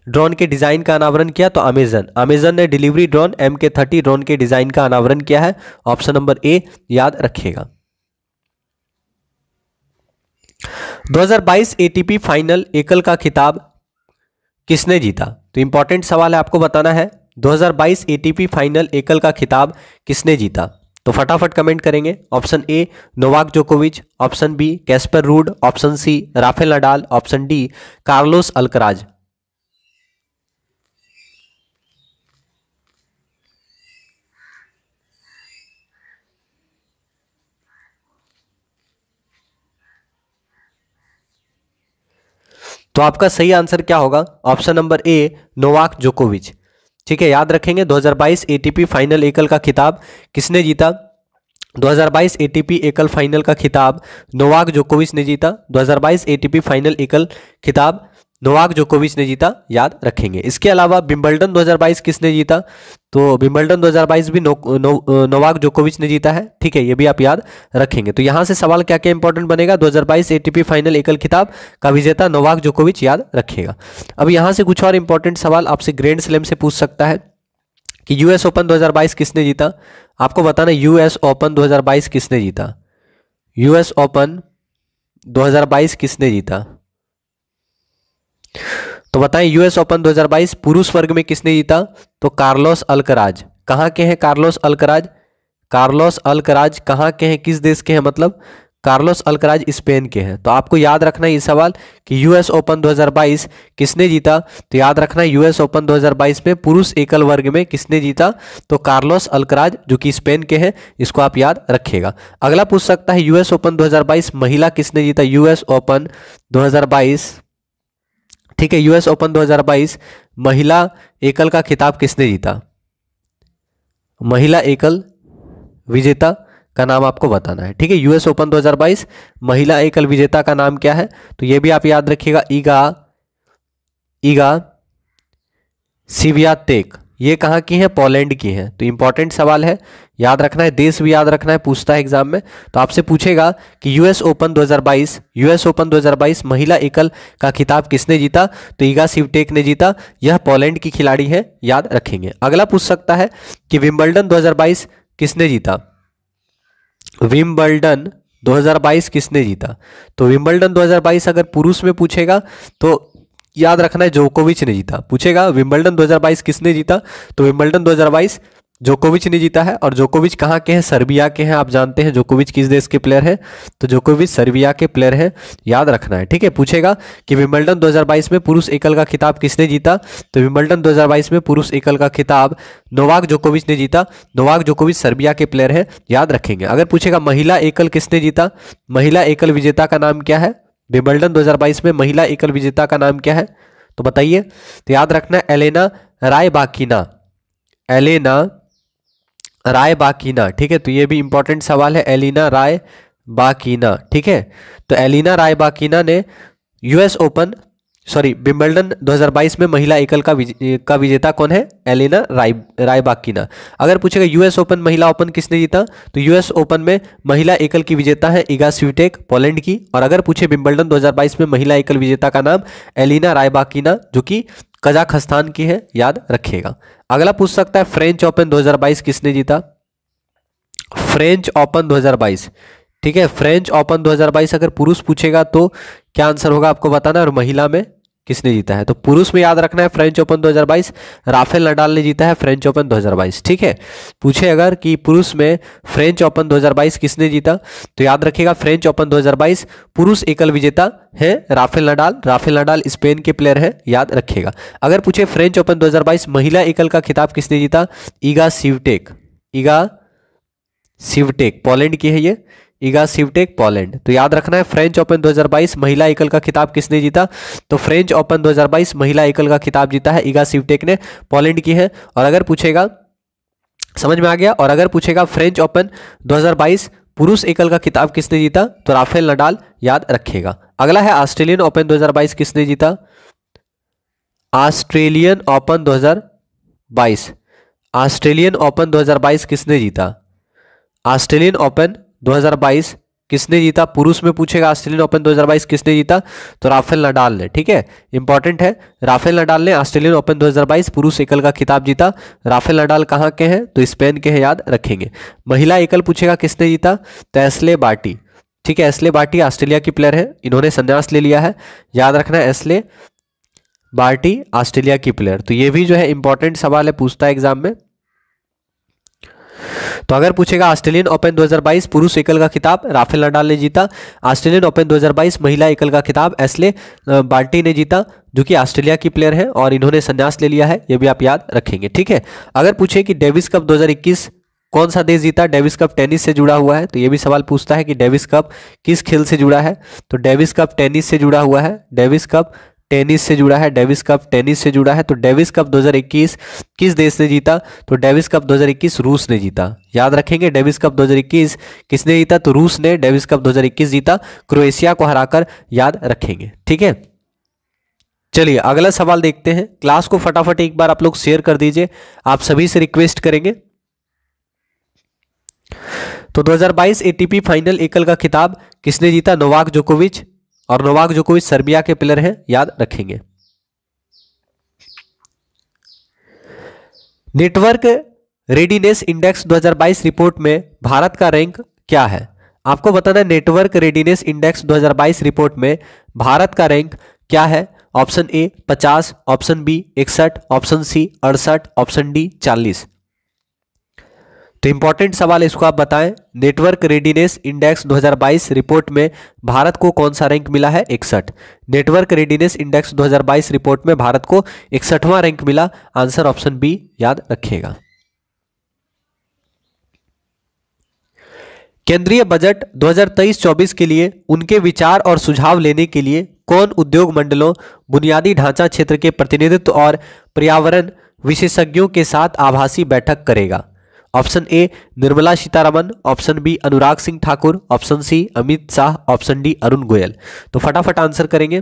drone के डिज़ाइन का अनावरण किया तो अमेजन अमेजन ने delivery drone M K thirty drone के डिज़ाइन का अनावरण किया है ऑप्शन नंबर ए याद रखिएगा 2022 एटीपी फाइनल एकल का खिताब किसने जीता तो इंपॉर्टेंट सवाल है आपको बताना है 2022 एटीपी फाइनल एकल का खिताब किसने जीता तो फटाफट कमेंट करेंगे ऑप्शन ए नोवाक जोकोविच option B Casper Ruud option C Rafael Nadal option D Carlos Alcaraz तो आपका सही आंसर क्या होगा ऑप्शन नंबर ए नोवाक जोकोविच ठीक है याद रखेंगे 2022 एटीपी फाइनल एकल का खिताब किसने जीता 2022 एटीपी एकल फाइनल का खिताब नोवाक जोकोविच ने जीता 2022 एटीपी फाइनल एकल खिताब नोवाक जोकोविच ने जीता याद रखेंगे इसके अलावा बिम्बल्टन 2022 किसने जीता तो बिम्बल्टन 2022 भी नो, नो, नोवाक जोकोविच ने जीता है ठीक है ये भी आप याद रखेंगे तो यहाँ से सवाल क्या क्या इंपॉर्टेंट बनेगा 2022 एटीपी फाइनल एकल खिताब का विजेता नोवाक जोकोविच याद रखेगा अब यहाँ से कुछ और इंपॉर्टेंट सवाल आपसे ग्रैंड स्लैम से पूछ सकता है कि यूएस ओपन दो किसने जीता आपको बताना यूएस ओपन दो किसने जीता यूएस ओपन दो किसने जीता तो बताएं यूएस ओपन 2022 पुरुष वर्ग में किसने जीता तो कार्लोस अलकराज कहाँ के हैं कार्लोस अलकराज कार्लोस अलकराज कहाँ के हैं किस देश के हैं मतलब कार्लोस अलकराज स्पेन के हैं तो आपको याद रखना ये सवाल कि यूएस ओपन 2022 किसने जीता तो याद रखना यूएस ओपन 2022 में पुरुष एकल वर्ग में किसने जीता तो कार्लोस अलकराज जो कि स्पेन के हैं इसको आप याद रखिएगा अगला पूछ सकता है यूएस ओपन 2022 महिला किसने जीता यूएस ओपन 2022 ठीक है यूएस ओपन 2022 महिला एकल का खिताब किसने जीता महिला एकल विजेता का नाम आपको बताना है ठीक है यूएस ओपन 2022 महिला एकल विजेता का नाम क्या है तो यह भी आप याद रखिएगा ईगा ईगा सिविया टेक ये कहाँ की है पोलैंड की है तो इंपॉर्टेंट सवाल है याद रखना है देश भी याद रखना है पूछता है एग्जाम में तो आपसे पूछेगा कि यूएस ओपन 2022 यूएस ओपन 2022 महिला एकल का खिताब किसने जीता तो ईगा सिवटेक ने जीता यह पोलैंड की खिलाड़ी है याद रखेंगे अगला पूछ सकता है कि विम्बल्डन दो किसने जीता विम्बल्डन 2022 किसने जीता तो विम्बल्डन 2022 अगर पुरुष में पूछेगा तो याद रखना है जोकोविच ने जीता पूछेगा विंबलडन 2022 किसने जीता तो विंबलडन 2022 जोकोविच ने जीता है और जोकोविच कहाँ के हैं सर्बिया के हैं आप जानते हैं जोकोविच किस देश के प्लेयर हैं तो जोकोविच सर्बिया के प्लेयर हैं याद रखना है ठीक है पूछेगा कि विम्बल्डन 2022 में पुरुष एकल का खिताब किसने जीता तो विम्बल्डन दो में पुरुष एकल का खिताब नोवाक जोकोविच ने जीता नोवाक जोकोविच सर्बिया के प्लेयर है याद रखेंगे अगर पूछेगा महिला एकल किसने जीता महिला एकल विजेता का नाम क्या है विंबलडन 2022 में महिला एकल विजेता का नाम क्या है तो बताइए तो याद रखना एलेना राय बाकीना एलेना राय बाकीना ठीक है तो ये भी इंपॉर्टेंट सवाल है एलिना राय बाकीना ठीक है तो एलिना राय बाकीना ने यूएस ओपन सॉरी विम्बल्डन 2022 में महिला एकल का विजे, का विजेता कौन है एलिना राय रायबाकिना अगर पूछेगा यूएस ओपन महिला ओपन किसने जीता तो यूएस ओपन में महिला एकल की विजेता है इगा स्वीटेक पोलैंड की और अगर पूछे विम्बल्डन 2022 में महिला एकल विजेता का नाम एलिना रायबाकिना जो कि कजाखस्तान की है याद रखिएगा अगला पूछ सकता है फ्रेंच ओपन दो किसने जीता फ्रेंच ओपन दो ठीक है फ्रेंच ओपन 2022 अगर पुरुष पूछेगा तो क्या आंसर होगा आपको बताना और महिला में किसने जीता है तो पुरुष में याद रखना है फ्रेंच ओपन 2022 राफेल नडाल ने जीता है फ्रेंच ओपन 2022 ठीक है पूछे अगर कि पुरुष में फ्रेंच ओपन 2022 किसने जीता तो याद रखिएगा फ्रेंच ओपन 2022 पुरुष एकल विजेता है Rafael Nadal Rafael Nadal Spain के प्लेयर है याद रखिएगा अगर पूछे फ्रेंच ओपन दो महिला एकल का खिताब किसने जीता ईगा सिवटेक ईगा सिवटेक पोलैंड की है ये इगा सिवटेक पोलैंड तो याद रखना है फ्रेंच ओपन 2022 महिला एकल का खिताब किसने जीता तो फ्रेंच ओपन 2022 महिला एकल का खिताब जीता है इगा सिवटेक ने पोलैंड की है और अगर पूछेगा समझ में आ गया और अगर पूछेगा फ्रेंच ओपन 2022 पुरुष एकल का खिताब किसने जीता तो राफेल नडाल याद रखेगा अगला है ऑस्ट्रेलियन ओपन दो किसने जीता ऑस्ट्रेलियन ओपन दो ऑस्ट्रेलियन ओपन दो किसने जीता ऑस्ट्रेलियन ओपन 2022 किसने जीता पुरुष में पूछेगा ऑस्ट्रेलियन ओपन 2022 किसने जीता तो राफेल नडाल ने ठीक है इंपॉर्टेंट है राफेल नडाल ने ऑस्ट्रेलियन ओपन 2022 पुरुष एकल का खिताब जीता राफेल नडाल कहाँ के हैं तो स्पेन के हैं याद रखेंगे महिला एकल पूछेगा किसने जीता तो एसले बाटी ठीक है एस्ले बाटी ऑस्ट्रेलिया की प्लेयर है इन्होंने संन्यास ले लिया है याद रखना एसले बार्टी ऑस्ट्रेलिया की प्लेयर तो ये भी जो है इंपॉर्टेंट सवाल है पूछता है एग्जाम में तो अगर पूछेगा ऑस्ट्रेलियन ओपन 2022 पुरुष एकल का खिताब राफेल नडाल ने जीता ऑस्ट्रेलियन ओपन 2022 महिला एकल का खिताब एसले बाल्टी ने जीता जो कि ऑस्ट्रेलिया की प्लेयर है और इन्होंने संन्यास ले लिया है ये भी आप याद रखेंगे ठीक है अगर पूछे कि डेविस कप दो कौन सा देश जीता डेविस कप टेनिस से जुड़ा हुआ है तो ये भी सवाल पूछता है कि डेविस कप किस खेल से जुड़ा है तो डेविस कप टेनिस से जुड़ा हुआ है डेविस कप टेनिस से जुड़ा है डेविस कप टेनिस से जुड़ा है तो डेविस कप 2021 किस देश ने जीता तो डेविस कप 2021 रूस ने जीता याद रखेंगे डेविस कप 2021 किसने जीता तो रूस ने डेविस कप 2021 जीता क्रोएशिया को हराकर याद रखेंगे ठीक है चलिए अगला सवाल देखते हैं क्लास को फटाफट एक बार आप लोग शेयर कर दीजिए आप सभी से रिक्वेस्ट करेंगे तो 2022 एटीपी फाइनल एकल का खिताब किसने जीता नोवाक जोकोविच और नोवाक कोई सर्बिया के प्लेयर हैं याद रखेंगे नेटवर्क रेडीनेस इंडेक्स 2022 रिपोर्ट में भारत का रैंक क्या है आपको बताना है नेटवर्क रेडीनेस इंडेक्स 2022 रिपोर्ट में भारत का रैंक क्या है ऑप्शन ए 50 ऑप्शन बी इकसठ ऑप्शन सी अड़सठ ऑप्शन डी तो इम्पॉर्टेंट सवाल इसको आप बताएं नेटवर्क रेडीनेस इंडेक्स 2022 रिपोर्ट में भारत को कौन सा रैंक मिला है इकसठ नेटवर्क रेडीनेस इंडेक्स 2022 रिपोर्ट में भारत को इकसठवां रैंक मिला आंसर ऑप्शन बी याद रखिएगा केंद्रीय बजट 2023-24 के लिए उनके विचार और सुझाव लेने के लिए कौन उद्योग मंडलों बुनियादी ढांचा क्षेत्र के प्रतिनिधित्व और पर्यावरण विशेषज्ञों के साथ आभासी बैठक करेगा option A Nirmala Sitharaman option B Anurag Singh Thakur option C Amit Shah option D Arun Goyal तो फटाफट आंसर करेंगे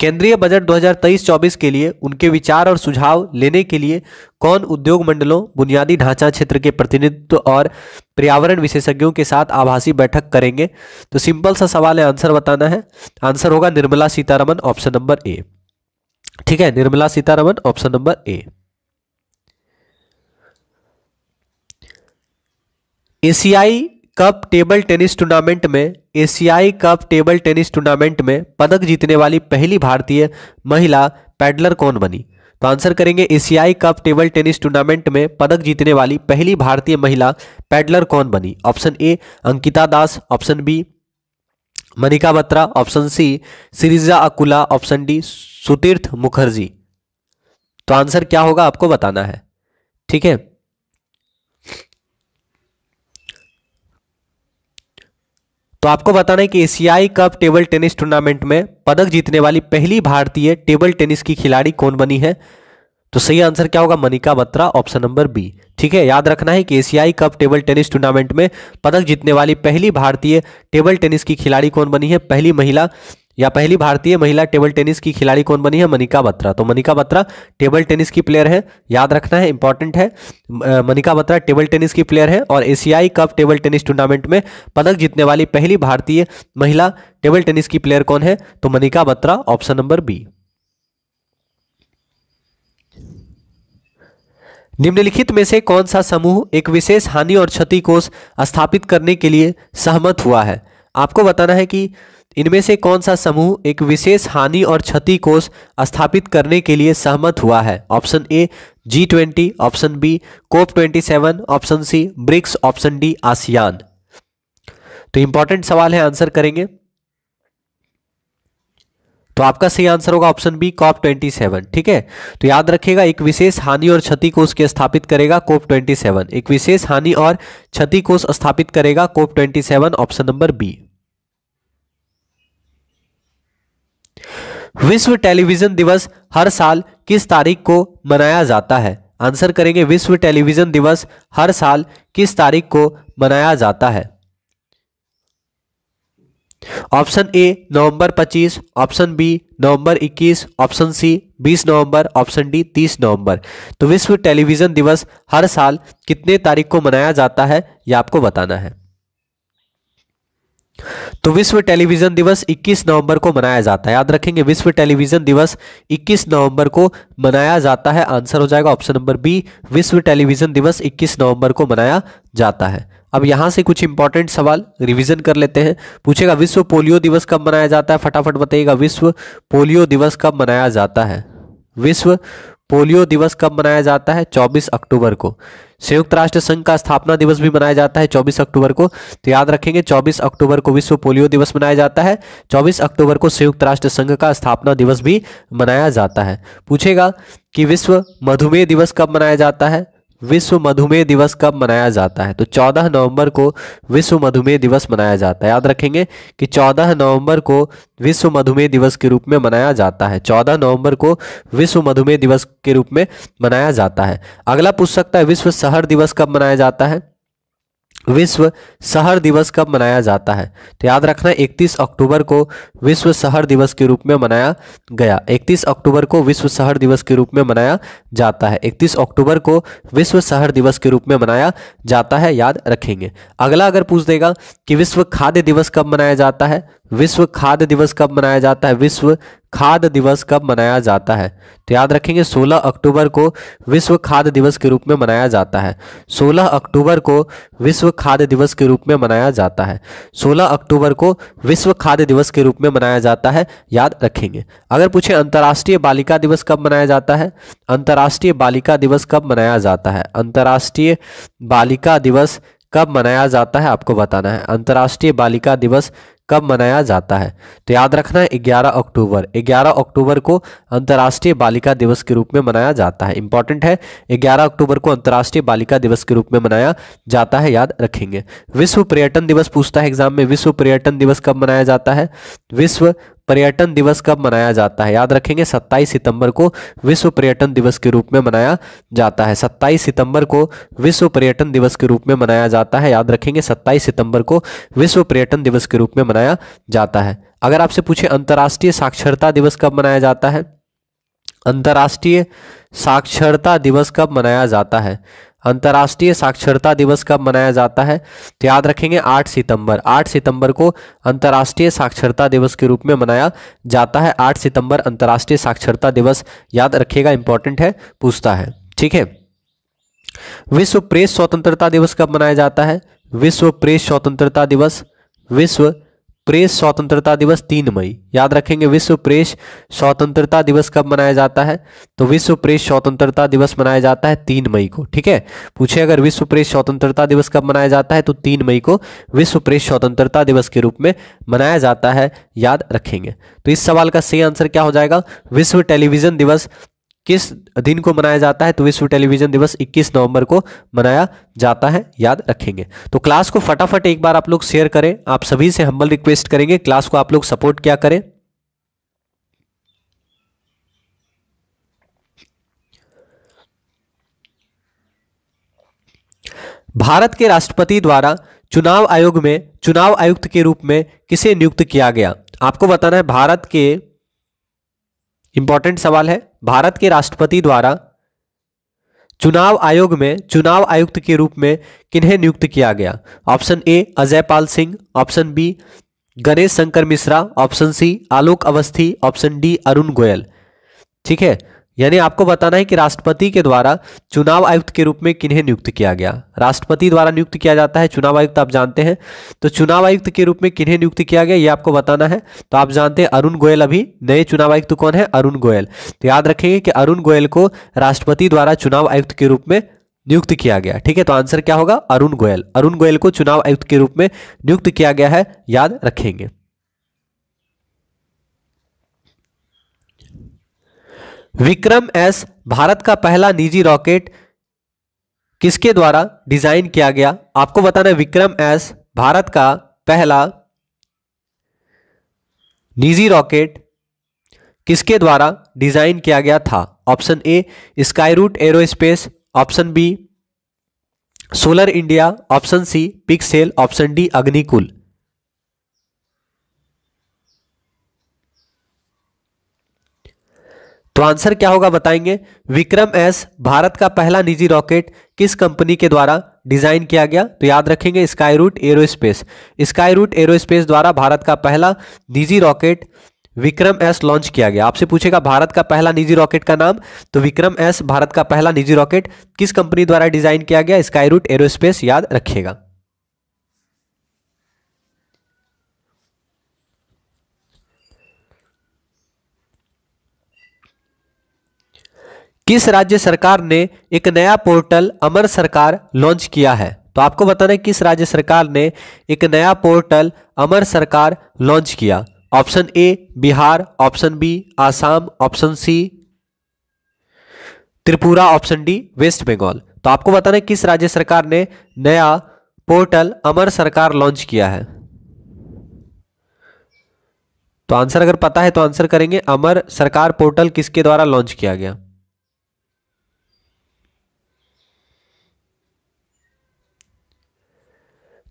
केंद्रीय बजट 2023-24 के लिए उनके विचार और सुझाव लेने के लिए कौन उद्योग मंडलों बुनियादी ढांचा क्षेत्र के प्रतिनिधित्व और पर्यावरण विशेषज्ञों के साथ आभासी बैठक करेंगे तो सिंपल सा सवाल है आंसर बताना है आंसर होगा Nirmala Sitharaman option number A ठीक है Nirmala Sitharaman option number A एशियाई कप टेबल टेनिस टूर्नामेंट में एशियाई कप टेबल टेनिस टूर्नामेंट में पदक जीतने वाली पहली भारतीय महिला पैडलर कौन बनी तो आंसर करेंगे एशियाई कप टेबल टेनिस टूर्नामेंट में पदक जीतने वाली पहली भारतीय महिला पैडलर कौन बनी option A Ankita Das option B Manika Batra option C Sreeja Akula option D Sutirtha Mukherjee तो आंसर क्या होगा आपको बताना है ठीक है तो आपको बताना है कि एशियाई कप टेबल टेनिस टूर्नामेंट में पदक जीतने वाली पहली भारतीय टेबल टेनिस की खिलाड़ी कौन बनी है तो सही आंसर क्या होगा Manika Batra option number B ठीक है याद रखना है कि एशियाई कप टेबल टेनिस टूर्नामेंट में पदक जीतने वाली पहली भारतीय टेबल टेनिस की खिलाड़ी कौन बनी है पहली महिला या पहली भारतीय महिला टेबल टेनिस की खिलाड़ी कौन बनी है मनिका बत्रा तो मनिका बत्रा टेबल टेनिस की प्लेयर है याद रखना है इंपॉर्टेंट है मनिका बत्रा टेबल टेनिस की प्लेयर है और एशियाई कप टेबल टेनिस टूर्नामेंट में पदक जीतने वाली पहली भारतीय महिला टेबल टेनिस की प्लेयर कौन है तो Manika Batra option number B निम्नलिखित में से कौन सा समूह एक विशेष हानि और क्षति कोष स्थापित करने के लिए सहमत हुआ है आपको बताना है कि इनमें से कौन सा समूह एक विशेष हानि और क्षति कोष स्थापित करने के लिए सहमत हुआ है option A G twenty option B COP twenty seven option C BRICS option D ASEAN तो इंपॉर्टेंट सवाल है आंसर करेंगे तो आपका सही आंसर होगा option B COP twenty seven ठीक है तो याद रखिएगा एक विशेष हानि और क्षति कोष के स्थापित करेगा कोप ट्वेंटी सेवन एक विशेष हानि और क्षति कोष स्थापित करेगा COP twenty seven option number B विश्व टेलीविजन दिवस हर साल किस तारीख को मनाया जाता है आंसर करेंगे विश्व टेलीविजन दिवस हर साल किस तारीख को मनाया जाता है option A November 25 option B November 21 option C 20 November option D 30 November तो विश्व टेलीविजन दिवस हर साल कितने तारीख को मनाया जाता है यह आपको बताना है तो विश्व टेलीविजन दिवस 21 नवंबर को मनाया जाता है याद रखेंगे विश्व टेलीविजन दिवस 21 नवंबर को मनाया जाता है आंसर हो जाएगा ऑप्शन नंबर बी विश्व टेलीविजन दिवस 21 नवंबर को मनाया जाता है अब यहाँ से कुछ इंपॉर्टेंट सवाल रिवीजन कर लेते हैं पूछेगा विश्व पोलियो दिवस कब मनाया जाता है फटाफट बताइएगा विश्व पोलियो दिवस कब मनाया जाता है विश्व पोलियो दिवस कब मनाया जाता है 24 अक्टूबर को संयुक्त राष्ट्र संघ का स्थापना दिवस भी मनाया जाता है 24 अक्टूबर को तो याद रखेंगे 24 अक्टूबर को विश्व पोलियो दिवस मनाया जाता है 24 अक्टूबर को संयुक्त राष्ट्र संघ का स्थापना दिवस भी मनाया जाता है पूछेगा कि विश्व मधुमेह दिवस कब मनाया जाता है विश्व मधुमेह दिवस कब मनाया जाता है तो 14 नवंबर को विश्व मधुमेह दिवस मनाया जाता है याद रखेंगे कि 14 नवंबर को विश्व मधुमेह दिवस के रूप में मनाया जाता है 14 नवंबर को विश्व मधुमेह दिवस के रूप में मनाया जाता है अगला पूछ सकता है विश्व शहर दिवस कब मनाया जाता है विश्व शहर दिवस कब मनाया जाता है तो याद रखना 31 अक्टूबर को विश्व शहर दिवस के रूप में मनाया गया 31 अक्टूबर को विश्व शहर दिवस के रूप में मनाया जाता है 31 अक्टूबर को विश्व शहर दिवस के रूप में मनाया जाता है याद रखेंगे अगला अगर पूछ देगा कि विश्व खाद्य दिवस कब मनाया जाता है विश्व खाद्य दिवस कब मनाया जाता है विश्व खाद्य दिवस कब मनाया जाता है तो याद रखेंगे 16 अक्टूबर को विश्व खाद्य दिवस के रूप में मनाया जाता है 16 अक्टूबर को विश्व खाद्य दिवस के रूप में मनाया जाता है 16 अक्टूबर को विश्व खाद्य दिवस के रूप में मनाया जाता है याद रखेंगे अगर पूछे अंतर्राष्ट्रीय बालिका दिवस कब मनाया जाता है अंतर्राष्ट्रीय बालिका दिवस कब मनाया जाता है अंतर्राष्ट्रीय बालिका दिवस कब मनाया जाता है आपको बताना है अंतर्राष्ट्रीय बालिका दिवस कब मनाया जाता है तो याद रखना है ग्यारह अक्टूबर ग्यारह अक्टूबर को अंतर्राष्ट्रीय बालिका दिवस के रूप में मनाया जाता है इंपॉर्टेंट है ग्यारह अक्टूबर को अंतर्राष्ट्रीय बालिका दिवस के रूप में मनाया जाता है याद रखेंगे विश्व पर्यटन दिवस पूछता है एग्जाम में विश्व पर्यटन दिवस कब मनाया जाता है विश्व पर्यटन दिवस कब मनाया जाता है याद रखेंगे 27 सितंबर को विश्व पर्यटन दिवस के रूप में मनाया जाता है 27 सितंबर को विश्व पर्यटन दिवस के रूप में मनाया जाता है याद रखेंगे 27 सितंबर को विश्व पर्यटन दिवस के रूप में मनाया जाता है अगर आपसे पूछे अंतर्राष्ट्रीय साक्षरता दिवस कब मनाया जाता है अंतर्राष्ट्रीय साक्षरता दिवस कब मनाया जाता है अंतर्राष्ट्रीय साक्षरता दिवस कब मनाया जाता है तो याद रखेंगे 8 सितंबर 8 सितंबर को अंतर्राष्ट्रीय साक्षरता दिवस के रूप में मनाया जाता है 8 सितंबर अंतर्राष्ट्रीय साक्षरता दिवस याद रखिएगा इंपॉर्टेंट है पूछता है ठीक है विश्व प्रेस स्वतंत्रता दिवस कब मनाया जाता है विश्व प्रेस स्वतंत्रता दिवस विश्व प्रेस स्वतंत्रता दिवस तीन मई याद रखेंगे विश्व प्रेस स्वतंत्रता दिवस कब मनाया जाता है तो विश्व प्रेस स्वतंत्रता दिवस मनाया जाता है तीन मई को ठीक है पूछे अगर विश्व प्रेस स्वतंत्रता दिवस कब मनाया जाता है तो तीन मई को विश्व प्रेस स्वतंत्रता दिवस के रूप में मनाया जाता है याद रखेंगे तो इस सवाल का सही आंसर क्या हो जाएगा विश्व टेलीविजन दिवस किस दिन को मनाया जाता है तो विश्व टेलीविजन दिवस 21 नवंबर को मनाया जाता है याद रखेंगे तो क्लास को फटाफट एक बार आप लोग शेयर करें आप सभी से हम्बल रिक्वेस्ट करेंगे क्लास को आप लोग सपोर्ट क्या करें भारत के राष्ट्रपति द्वारा चुनाव आयोग में चुनाव आयुक्त के रूप में किसे नियुक्त किया गया आपको बताना है भारत के इंपॉर्टेंट सवाल है भारत के राष्ट्रपति द्वारा चुनाव आयोग में चुनाव आयुक्त के रूप में किन्हें नियुक्त किया गया option A Ajaypal Singh option B Ganesh Shankar Mishra option C Alok Awasthi option D Arun Goel ठीक है यानी आपको बताना है कि राष्ट्रपति के द्वारा चुनाव आयुक्त के रूप में किन्हें नियुक्त किया गया राष्ट्रपति द्वारा नियुक्त किया जाता है चुनाव आयुक्त आप जानते हैं तो चुनाव आयुक्त के रूप में किन्हें नियुक्त किया गया ये आपको बताना है तो आप जानते हैं अरुण गोयल अभी नए चुनाव आयुक्त कौन है अरुण गोयल तो याद रखेंगे कि अरुण गोयल को राष्ट्रपति द्वारा चुनाव आयुक्त के रूप में नियुक्त किया गया ठीक है तो आंसर क्या होगा अरुण गोयल अरुण गोयल को चुनाव आयुक्त के रूप में नियुक्त किया गया है याद रखेंगे विक्रम एस भारत का पहला निजी रॉकेट किसके द्वारा डिजाइन किया गया आपको बताना है विक्रम एस भारत का पहला निजी रॉकेट किसके द्वारा डिजाइन किया गया था option A Skyroot Aerospace option B solar India option C Pixxel option D Agnikul तो आंसर क्या होगा बताएंगे विक्रम एस भारत का पहला निजी रॉकेट किस कंपनी के द्वारा डिजाइन किया गया तो याद रखेंगे Skyroot Aerospace Skyroot Aerospace द्वारा भारत का पहला निजी रॉकेट विक्रम एस लॉन्च किया गया आपसे पूछेगा भारत का पहला निजी रॉकेट का नाम तो विक्रम एस भारत का पहला निजी रॉकेट किस कंपनी द्वारा डिजाइन किया गया स्काई रूट एरोस्पेस याद रखिएगा किस राज्य सरकार ने एक नया पोर्टल अमर सरकार लॉन्च किया है तो आपको बताना है किस राज्य सरकार ने एक नया पोर्टल अमर सरकार लॉन्च किया option A Bihar option B Assam option C Tripura option D west Bengal तो आपको बताना है किस राज्य सरकार ने नया पोर्टल अमर सरकार लॉन्च किया है तो आंसर अगर पता है तो आंसर करेंगे अमर सरकार पोर्टल किसके द्वारा लॉन्च किया गया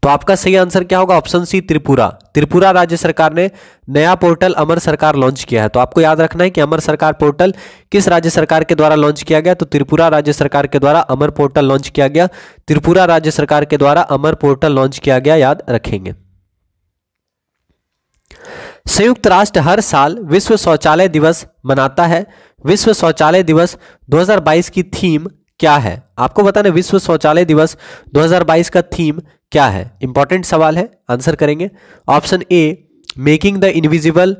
तो आपका सही आंसर क्या होगा ऑप्शन सी त्रिपुरा त्रिपुरा राज्य सरकार ने नया पोर्टल अमर सरकार लॉन्च किया है तो आपको याद रखना है कि अमर सरकार पोर्टल किस राज्य सरकार के द्वारा लॉन्च किया गया तो त्रिपुरा राज्य सरकार के द्वारा अमर पोर्टल लॉन्च किया गया त्रिपुरा राज्य सरकार के द्वारा अमर पोर्टल लॉन्च किया गया याद रखेंगे संयुक्त राष्ट्र हर साल विश्व शौचालय दिवस मनाता है विश्व शौचालय दिवस 2022 की थीम क्या है आपको बताना विश्व शौचालय दिवस 2022 का थीम क्या है इंपॉर्टेंट सवाल है आंसर करेंगे option A making the invisible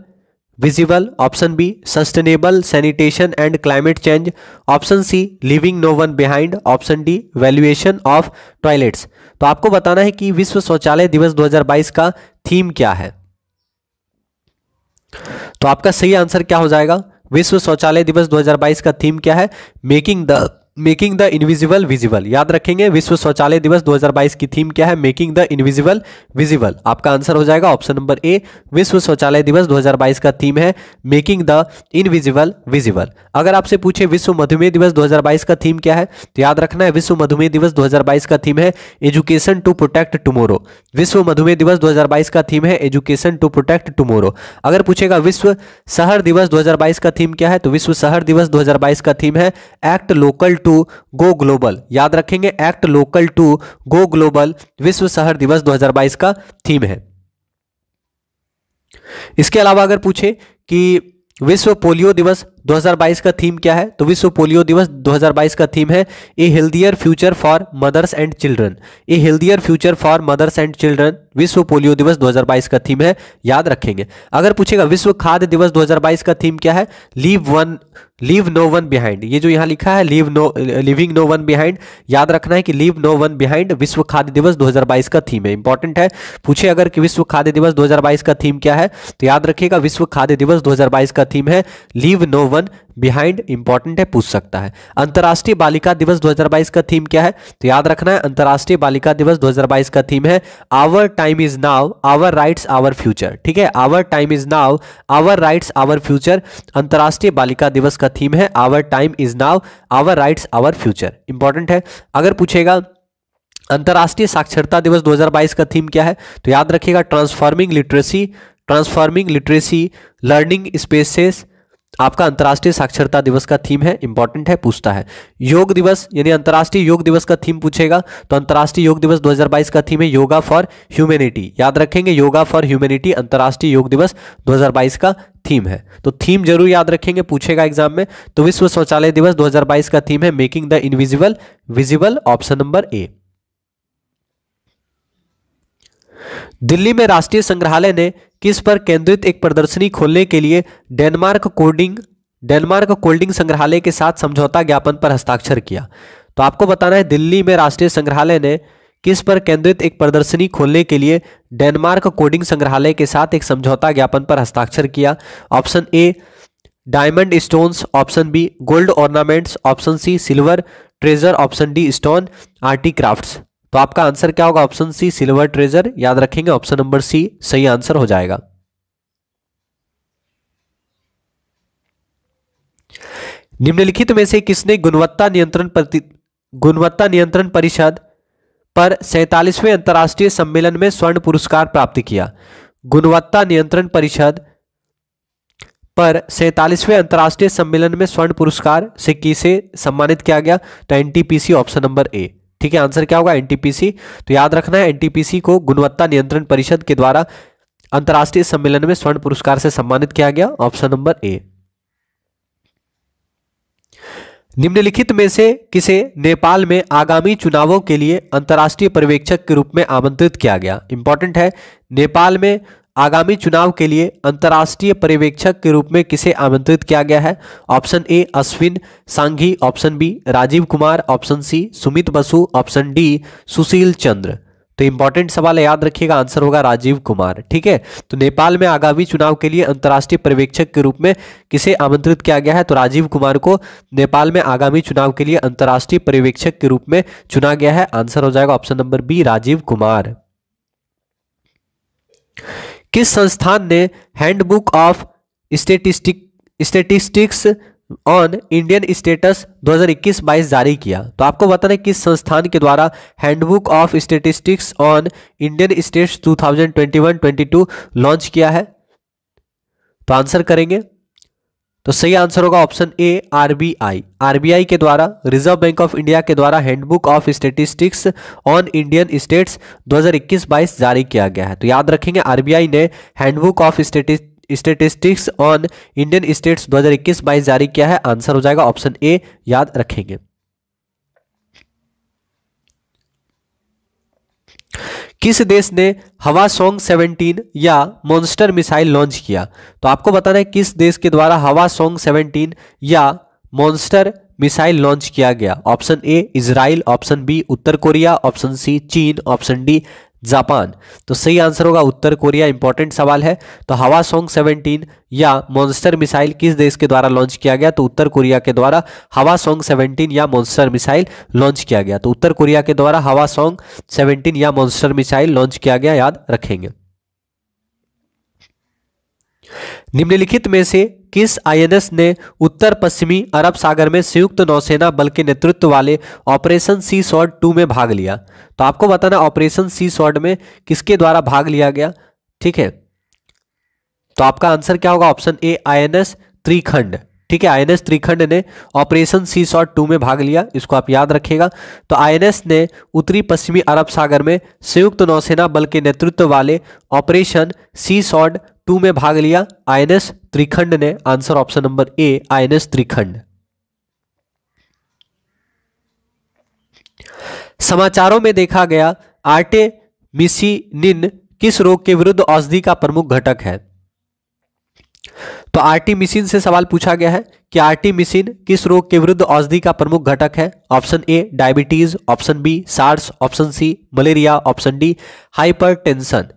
visible option B sustainable sanitation and climate change option C living no one behind option D valuation of toilets तो आपको बताना है कि विश्व शौचालय दिवस 2022 का थीम क्या है तो आपका सही आंसर क्या हो जाएगा विश्व शौचालय दिवस 2022 का थीम क्या है making the making the invisible visible याद रखेंगे विश्व शौचालय दिवस 2022 की थीम क्या है मेकिंग द इनविजिबल विजिबल आपका आंसर हो जाएगा ऑप्शन नंबर ए विश्व शौचालय दिवस 2022 का थीम है मेकिंग द इनविजिबल विजिबल अगर आपसे पूछे विश्व मधुमेह दिवस 2022 का थीम क्या है तो याद रखना है विश्व मधुमेह दिवस 2022 का थीम है एजुकेशन टू प्रोटेक्ट टुमोरो विश्व मधुमेह दिवस दो का थीम है एजुकेशन टू प्रोटेक्ट टुमोरो अगर पूछेगा विश्व शहर दिवस दो का थीम क्या है तो विश्व शहर दिवस दो का थीम है act local to go global याद रखेंगे act local to go global विश्व शहर दिवस 2022 का थीम है इसके अलावा अगर पूछे कि विश्व पोलियो दिवस 2022 का थीम क्या है तो विश्व पोलियो दिवस 2022 का थीम है a healthier future for mothers and children a healthier future for mothers and children विश्व पोलियो दिवस 2022 का थीम है याद रखेंगे अगर पूछेगा विश्व खाद्य दिवस 2022 का थीम क्या है leave one leave no one behind ये जो यहाँ लिखा है leave no living no one behind याद रखना है कि लीव नो वन बिहाइंड विश्व खाद्य दिवस 2022 का थीम है इंपॉर्टेंट है पूछे अगर कि विश्व खाद्य दिवस 2022 का थीम क्या है तो याद रखिएगा विश्व खाद्य दिवस 2022 का थीम है leave no one one behind important है पूछ सकता है अंतर्राष्ट्रीय बालिका दिवस 2022 का थीम क्या है तो याद रखना है अंतर्राष्ट्रीय बालिका दिवस 2022 का थीम है our time is now our rights our future ठीक है our time is now our rights our future अंतर्राष्ट्रीय बालिका दिवस का थीम है our time is now our rights our future important है अगर पूछेगा अंतर्राष्ट्रीय साक्षरता दिवस 2022 का थीम क्या है तो याद रखिएगा transforming literacy transforming literacy learning spaces आपका अंतर्राष्ट्रीय साक्षरता दिवस का थीम है इंपॉर्टेंट है पूछता है योग दिवस यानी अंतर्राष्ट्रीय योग दिवस का थीम पूछेगा तो अंतर्राष्ट्रीय योग दिवस 2022 का थीम है योगा फॉर ह्यूमैनिटी याद रखेंगे योगा फॉर ह्यूमैनिटी अंतर्राष्ट्रीय योग दिवस 2022 का थीम है तो थीम जरूर याद रखेंगे पूछेगा एग्जाम में तो विश्व शौचालय दिवस दो का थीम है making the invisible visible option number A Delhi में राष्ट्रीय संग्रहालय ने किस पर केंद्रित एक प्रदर्शनी खोलने के लिए डेनमार्क कोडिंग डेनमार्क कोल्डिंग संग्रहालय के साथ समझौता ज्ञापन पर हस्ताक्षर किया तो आपको बताना है दिल्ली में राष्ट्रीय संग्रहालय ने किस पर केंद्रित एक प्रदर्शनी खोलने के लिए डेनमार्क कोडिंग संग्रहालय के साथ एक समझौता ज्ञापन पर हस्ताक्षर किया option A diamond stones option B gold ornaments option C silver treasure option D stone arty crafts तो आपका आंसर क्या होगा ऑप्शन सी सिल्वर ट्रेजर याद रखेंगे ऑप्शन नंबर सी सही आंसर हो जाएगा निम्नलिखित में से किसने गुणवत्ता नियंत्रण गुणवत्ता नियंत्रण परिषद पर सैतालीसवें अंतर्राष्ट्रीय सम्मेलन में स्वर्ण पुरस्कार प्राप्त किया गुणवत्ता नियंत्रण परिषद पर सैतालीसवें अंतर्राष्ट्रीय सम्मेलन में स्वर्ण पुरस्कार से किसे सम्मानित किया गया तो एनटीपीसी ऑप्शन नंबर ए ठीक है आंसर क्या होगा एनटीपीसी तो याद रखना है एनटीपीसी को गुणवत्ता नियंत्रण परिषद के द्वारा अंतर्राष्ट्रीय सम्मेलन में स्वर्ण पुरस्कार से सम्मानित किया गया ऑप्शन नंबर ए निम्नलिखित में से किसे नेपाल में आगामी चुनावों के लिए अंतर्राष्ट्रीय पर्यवेक्षक के रूप में आमंत्रित किया गया इंपॉर्टेंट है नेपाल में आगामी चुनाव के लिए अंतर्राष्ट्रीय पर्यवेक्षक के रूप में किसे आमंत्रित किया गया है option A Ashwin Sanghi option B Rajiv Kumar option C Sumit Basu option D Sushil Chandra तो इंपॉर्टेंट सवाल याद रखिएगा आंसर होगा राजीव कुमार ठीक है तो नेपाल में आगामी चुनाव के लिए अंतर्राष्ट्रीय पर्यवेक्षक के रूप में किसे आमंत्रित किया गया है तो राजीव कुमार को नेपाल में आगामी चुनाव के लिए अंतर्राष्ट्रीय पर्यवेक्षक के रूप में चुना गया है आंसर हो जाएगा option number B Rajiv Kumar किस संस्थान ने handbook of statistic statistics on Indian states 2021-22 जारी किया तो आपको बताना है किस संस्थान के द्वारा handbook of statistics on Indian states 2021-22 launch किया है तो आंसर करेंगे तो सही आंसर होगा ऑप्शन ए आरबीआई आरबीआई के द्वारा रिजर्व बैंक ऑफ इंडिया के द्वारा handbook of statistics on Indian states 2021-22 जारी किया गया है तो याद रखेंगे आरबीआई ने handbook of statistics statistics on Indian states 2021-22 जारी किया है आंसर हो जाएगा ऑप्शन ए याद रखेंगे किस देश ने हवा सोंग 17 या मॉन्स्टर मिसाइल लॉन्च किया तो आपको बताना है किस देश के द्वारा हवा सोंग 17 या मॉन्स्टर मिसाइल लॉन्च किया गया option A Israel option B उत्तर कोरिया ऑप्शन सी चीन ऑप्शन डी जापान तो सही आंसर होगा उत्तर कोरिया इंपॉर्टेंट सवाल है तो हवा सॉन्ग 17 या मॉन्स्टर मिसाइल किस देश के द्वारा लॉन्च किया गया तो उत्तर कोरिया के द्वारा हवा सॉन्ग 17 या मॉन्स्टर मिसाइल लॉन्च किया गया तो उत्तर कोरिया के द्वारा हवा सॉन्ग 17 या मॉन्स्टर मिसाइल लॉन्च किया गया याद रखेंगे निम्नलिखित में से किस आईएनएस ने उत्तर पश्चिमी अरब सागर में संयुक्त नौसेना बल के नेतृत्व वाले ऑपरेशन सी सॉर्ड टू में भाग लिया तो आपको बताना ऑपरेशन सी सॉर्ड में किसके द्वारा भाग लिया गया ठीक है तो आपका आंसर क्या होगा ऑप्शन ए आईएनएस त्रिखंड ठीक है आईएनएस त्रिखंड ने ऑपरेशन सी शॉट टू में भाग लिया इसको आप याद रखेगा तो आईएनएस ने उत्तरी पश्चिमी अरब सागर में संयुक्त नौसेना बल के नेतृत्व वाले ऑपरेशन सी शॉट टू में भाग लिया आईएनएस त्रिखंड ने answer option number A INS Trikhand समाचारों में देखा गया आर्टे मिसिनिन किस रोग के विरुद्ध औषधि का प्रमुख घटक है तो आरटी मिसिन से सवाल पूछा गया है कि आरटी मिसिन किस रोग के विरुद्ध औषधि का प्रमुख घटक है option A diabetes option B SARS option C malaria option D hypertension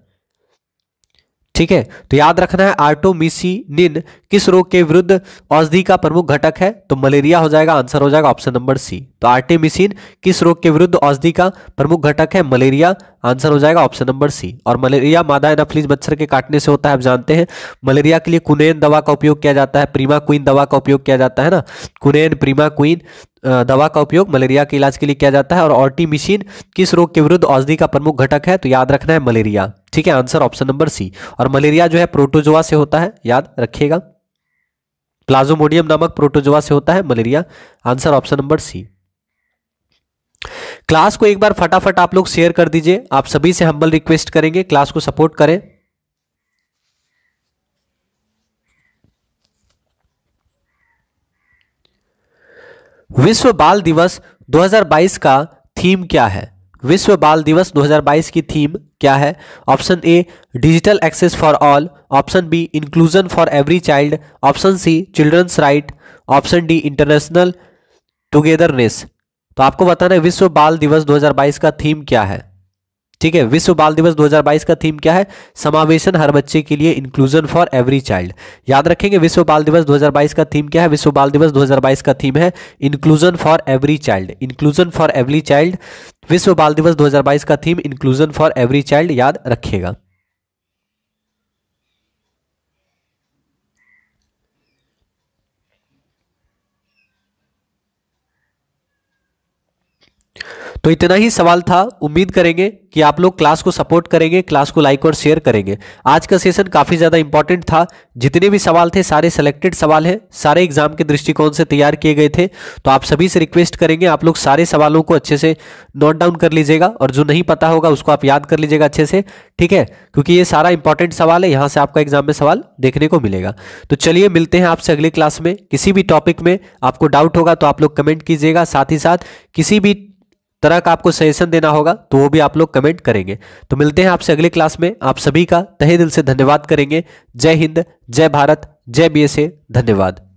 ठीक है तो याद रखना है आर्टोमिसिन किस रोग के विरुद्ध औषधि का प्रमुख घटक है तो मलेरिया हो जाएगा आंसर हो जाएगा ऑप्शन नंबर सी तो आर्टेमिसिन किस रोग के विरुद्ध औषधि का प्रमुख घटक है मलेरिया आंसर हो जाएगा ऑप्शन नंबर सी और मलेरिया मादा एनाफ्लीज मच्छर के काटने से होता है आप जानते हैं मलेरिया के लिए कुनेन दवा का उपयोग किया जाता है प्रीमा क्वीन दवा का उपयोग किया जाता है ना कुनेन प्रीमा क्वीन दवा का उपयोग मलेरिया के इलाज के लिए किया जाता है और ऑर्टीमिसिन किस रोग के विरुद्ध औषधि का प्रमुख घटक है तो याद रखना है मलेरिया ठीक है आंसर ऑप्शन नंबर सी और मलेरिया जो है प्रोटोजोआ से होता है याद रखिएगा प्लाजोमोडियम नामक प्रोटोजोआ से होता है malaria answer option number C class को एक बार फटाफट आप लोग शेयर कर दीजिए आप सभी से हम्बल रिक्वेस्ट करेंगे क्लास को सपोर्ट करें विश्व बाल दिवस 2022 का थीम क्या है विश्व बाल दिवस 2022 की थीम क्या है option A digital access for all option B inclusion for every child option C children's right option D international togetherness तो आपको बताना है विश्व बाल दिवस 2022 का थीम क्या है ठीक है विश्व बाल दिवस 2022 का थीम क्या है समावेशन हर बच्चे के लिए इंक्लूजन फॉर एवरी चाइल्ड याद रखेंगे विश्व बाल दिवस 2022 का थीम क्या है विश्व बाल दिवस 2022 का थीम है inclusion for every child inclusion for every child विश्व बाल दिवस 2022 का theme inclusion for every child याद रखिएगा तो इतना ही सवाल था उम्मीद करेंगे कि आप लोग क्लास को सपोर्ट करेंगे क्लास को लाइक और शेयर करेंगे आज का सेशन काफ़ी ज़्यादा इंपॉर्टेंट था जितने भी सवाल थे सारे सेलेक्टेड सवाल हैं सारे एग्जाम के दृष्टिकोण से तैयार किए गए थे तो आप सभी से रिक्वेस्ट करेंगे आप लोग सारे सवालों को अच्छे से नोट डाउन कर लीजिएगा और जो नहीं पता होगा उसको आप याद कर लीजिएगा अच्छे से ठीक है क्योंकि ये सारा इंपॉर्टेंट सवाल है यहाँ से आपका एग्जाम में सवाल देखने को मिलेगा तो चलिए मिलते हैं आपसे अगले क्लास में किसी भी टॉपिक में आपको डाउट होगा तो आप लोग कमेंट कीजिएगा साथ ही साथ किसी भी तरह का आपको सजेशन देना होगा तो वो भी आप लोग कमेंट करेंगे तो मिलते हैं आपसे अगले क्लास में आप सभी का तहे दिल से धन्यवाद करेंगे जय हिंद जय भारत जय बी धन्यवाद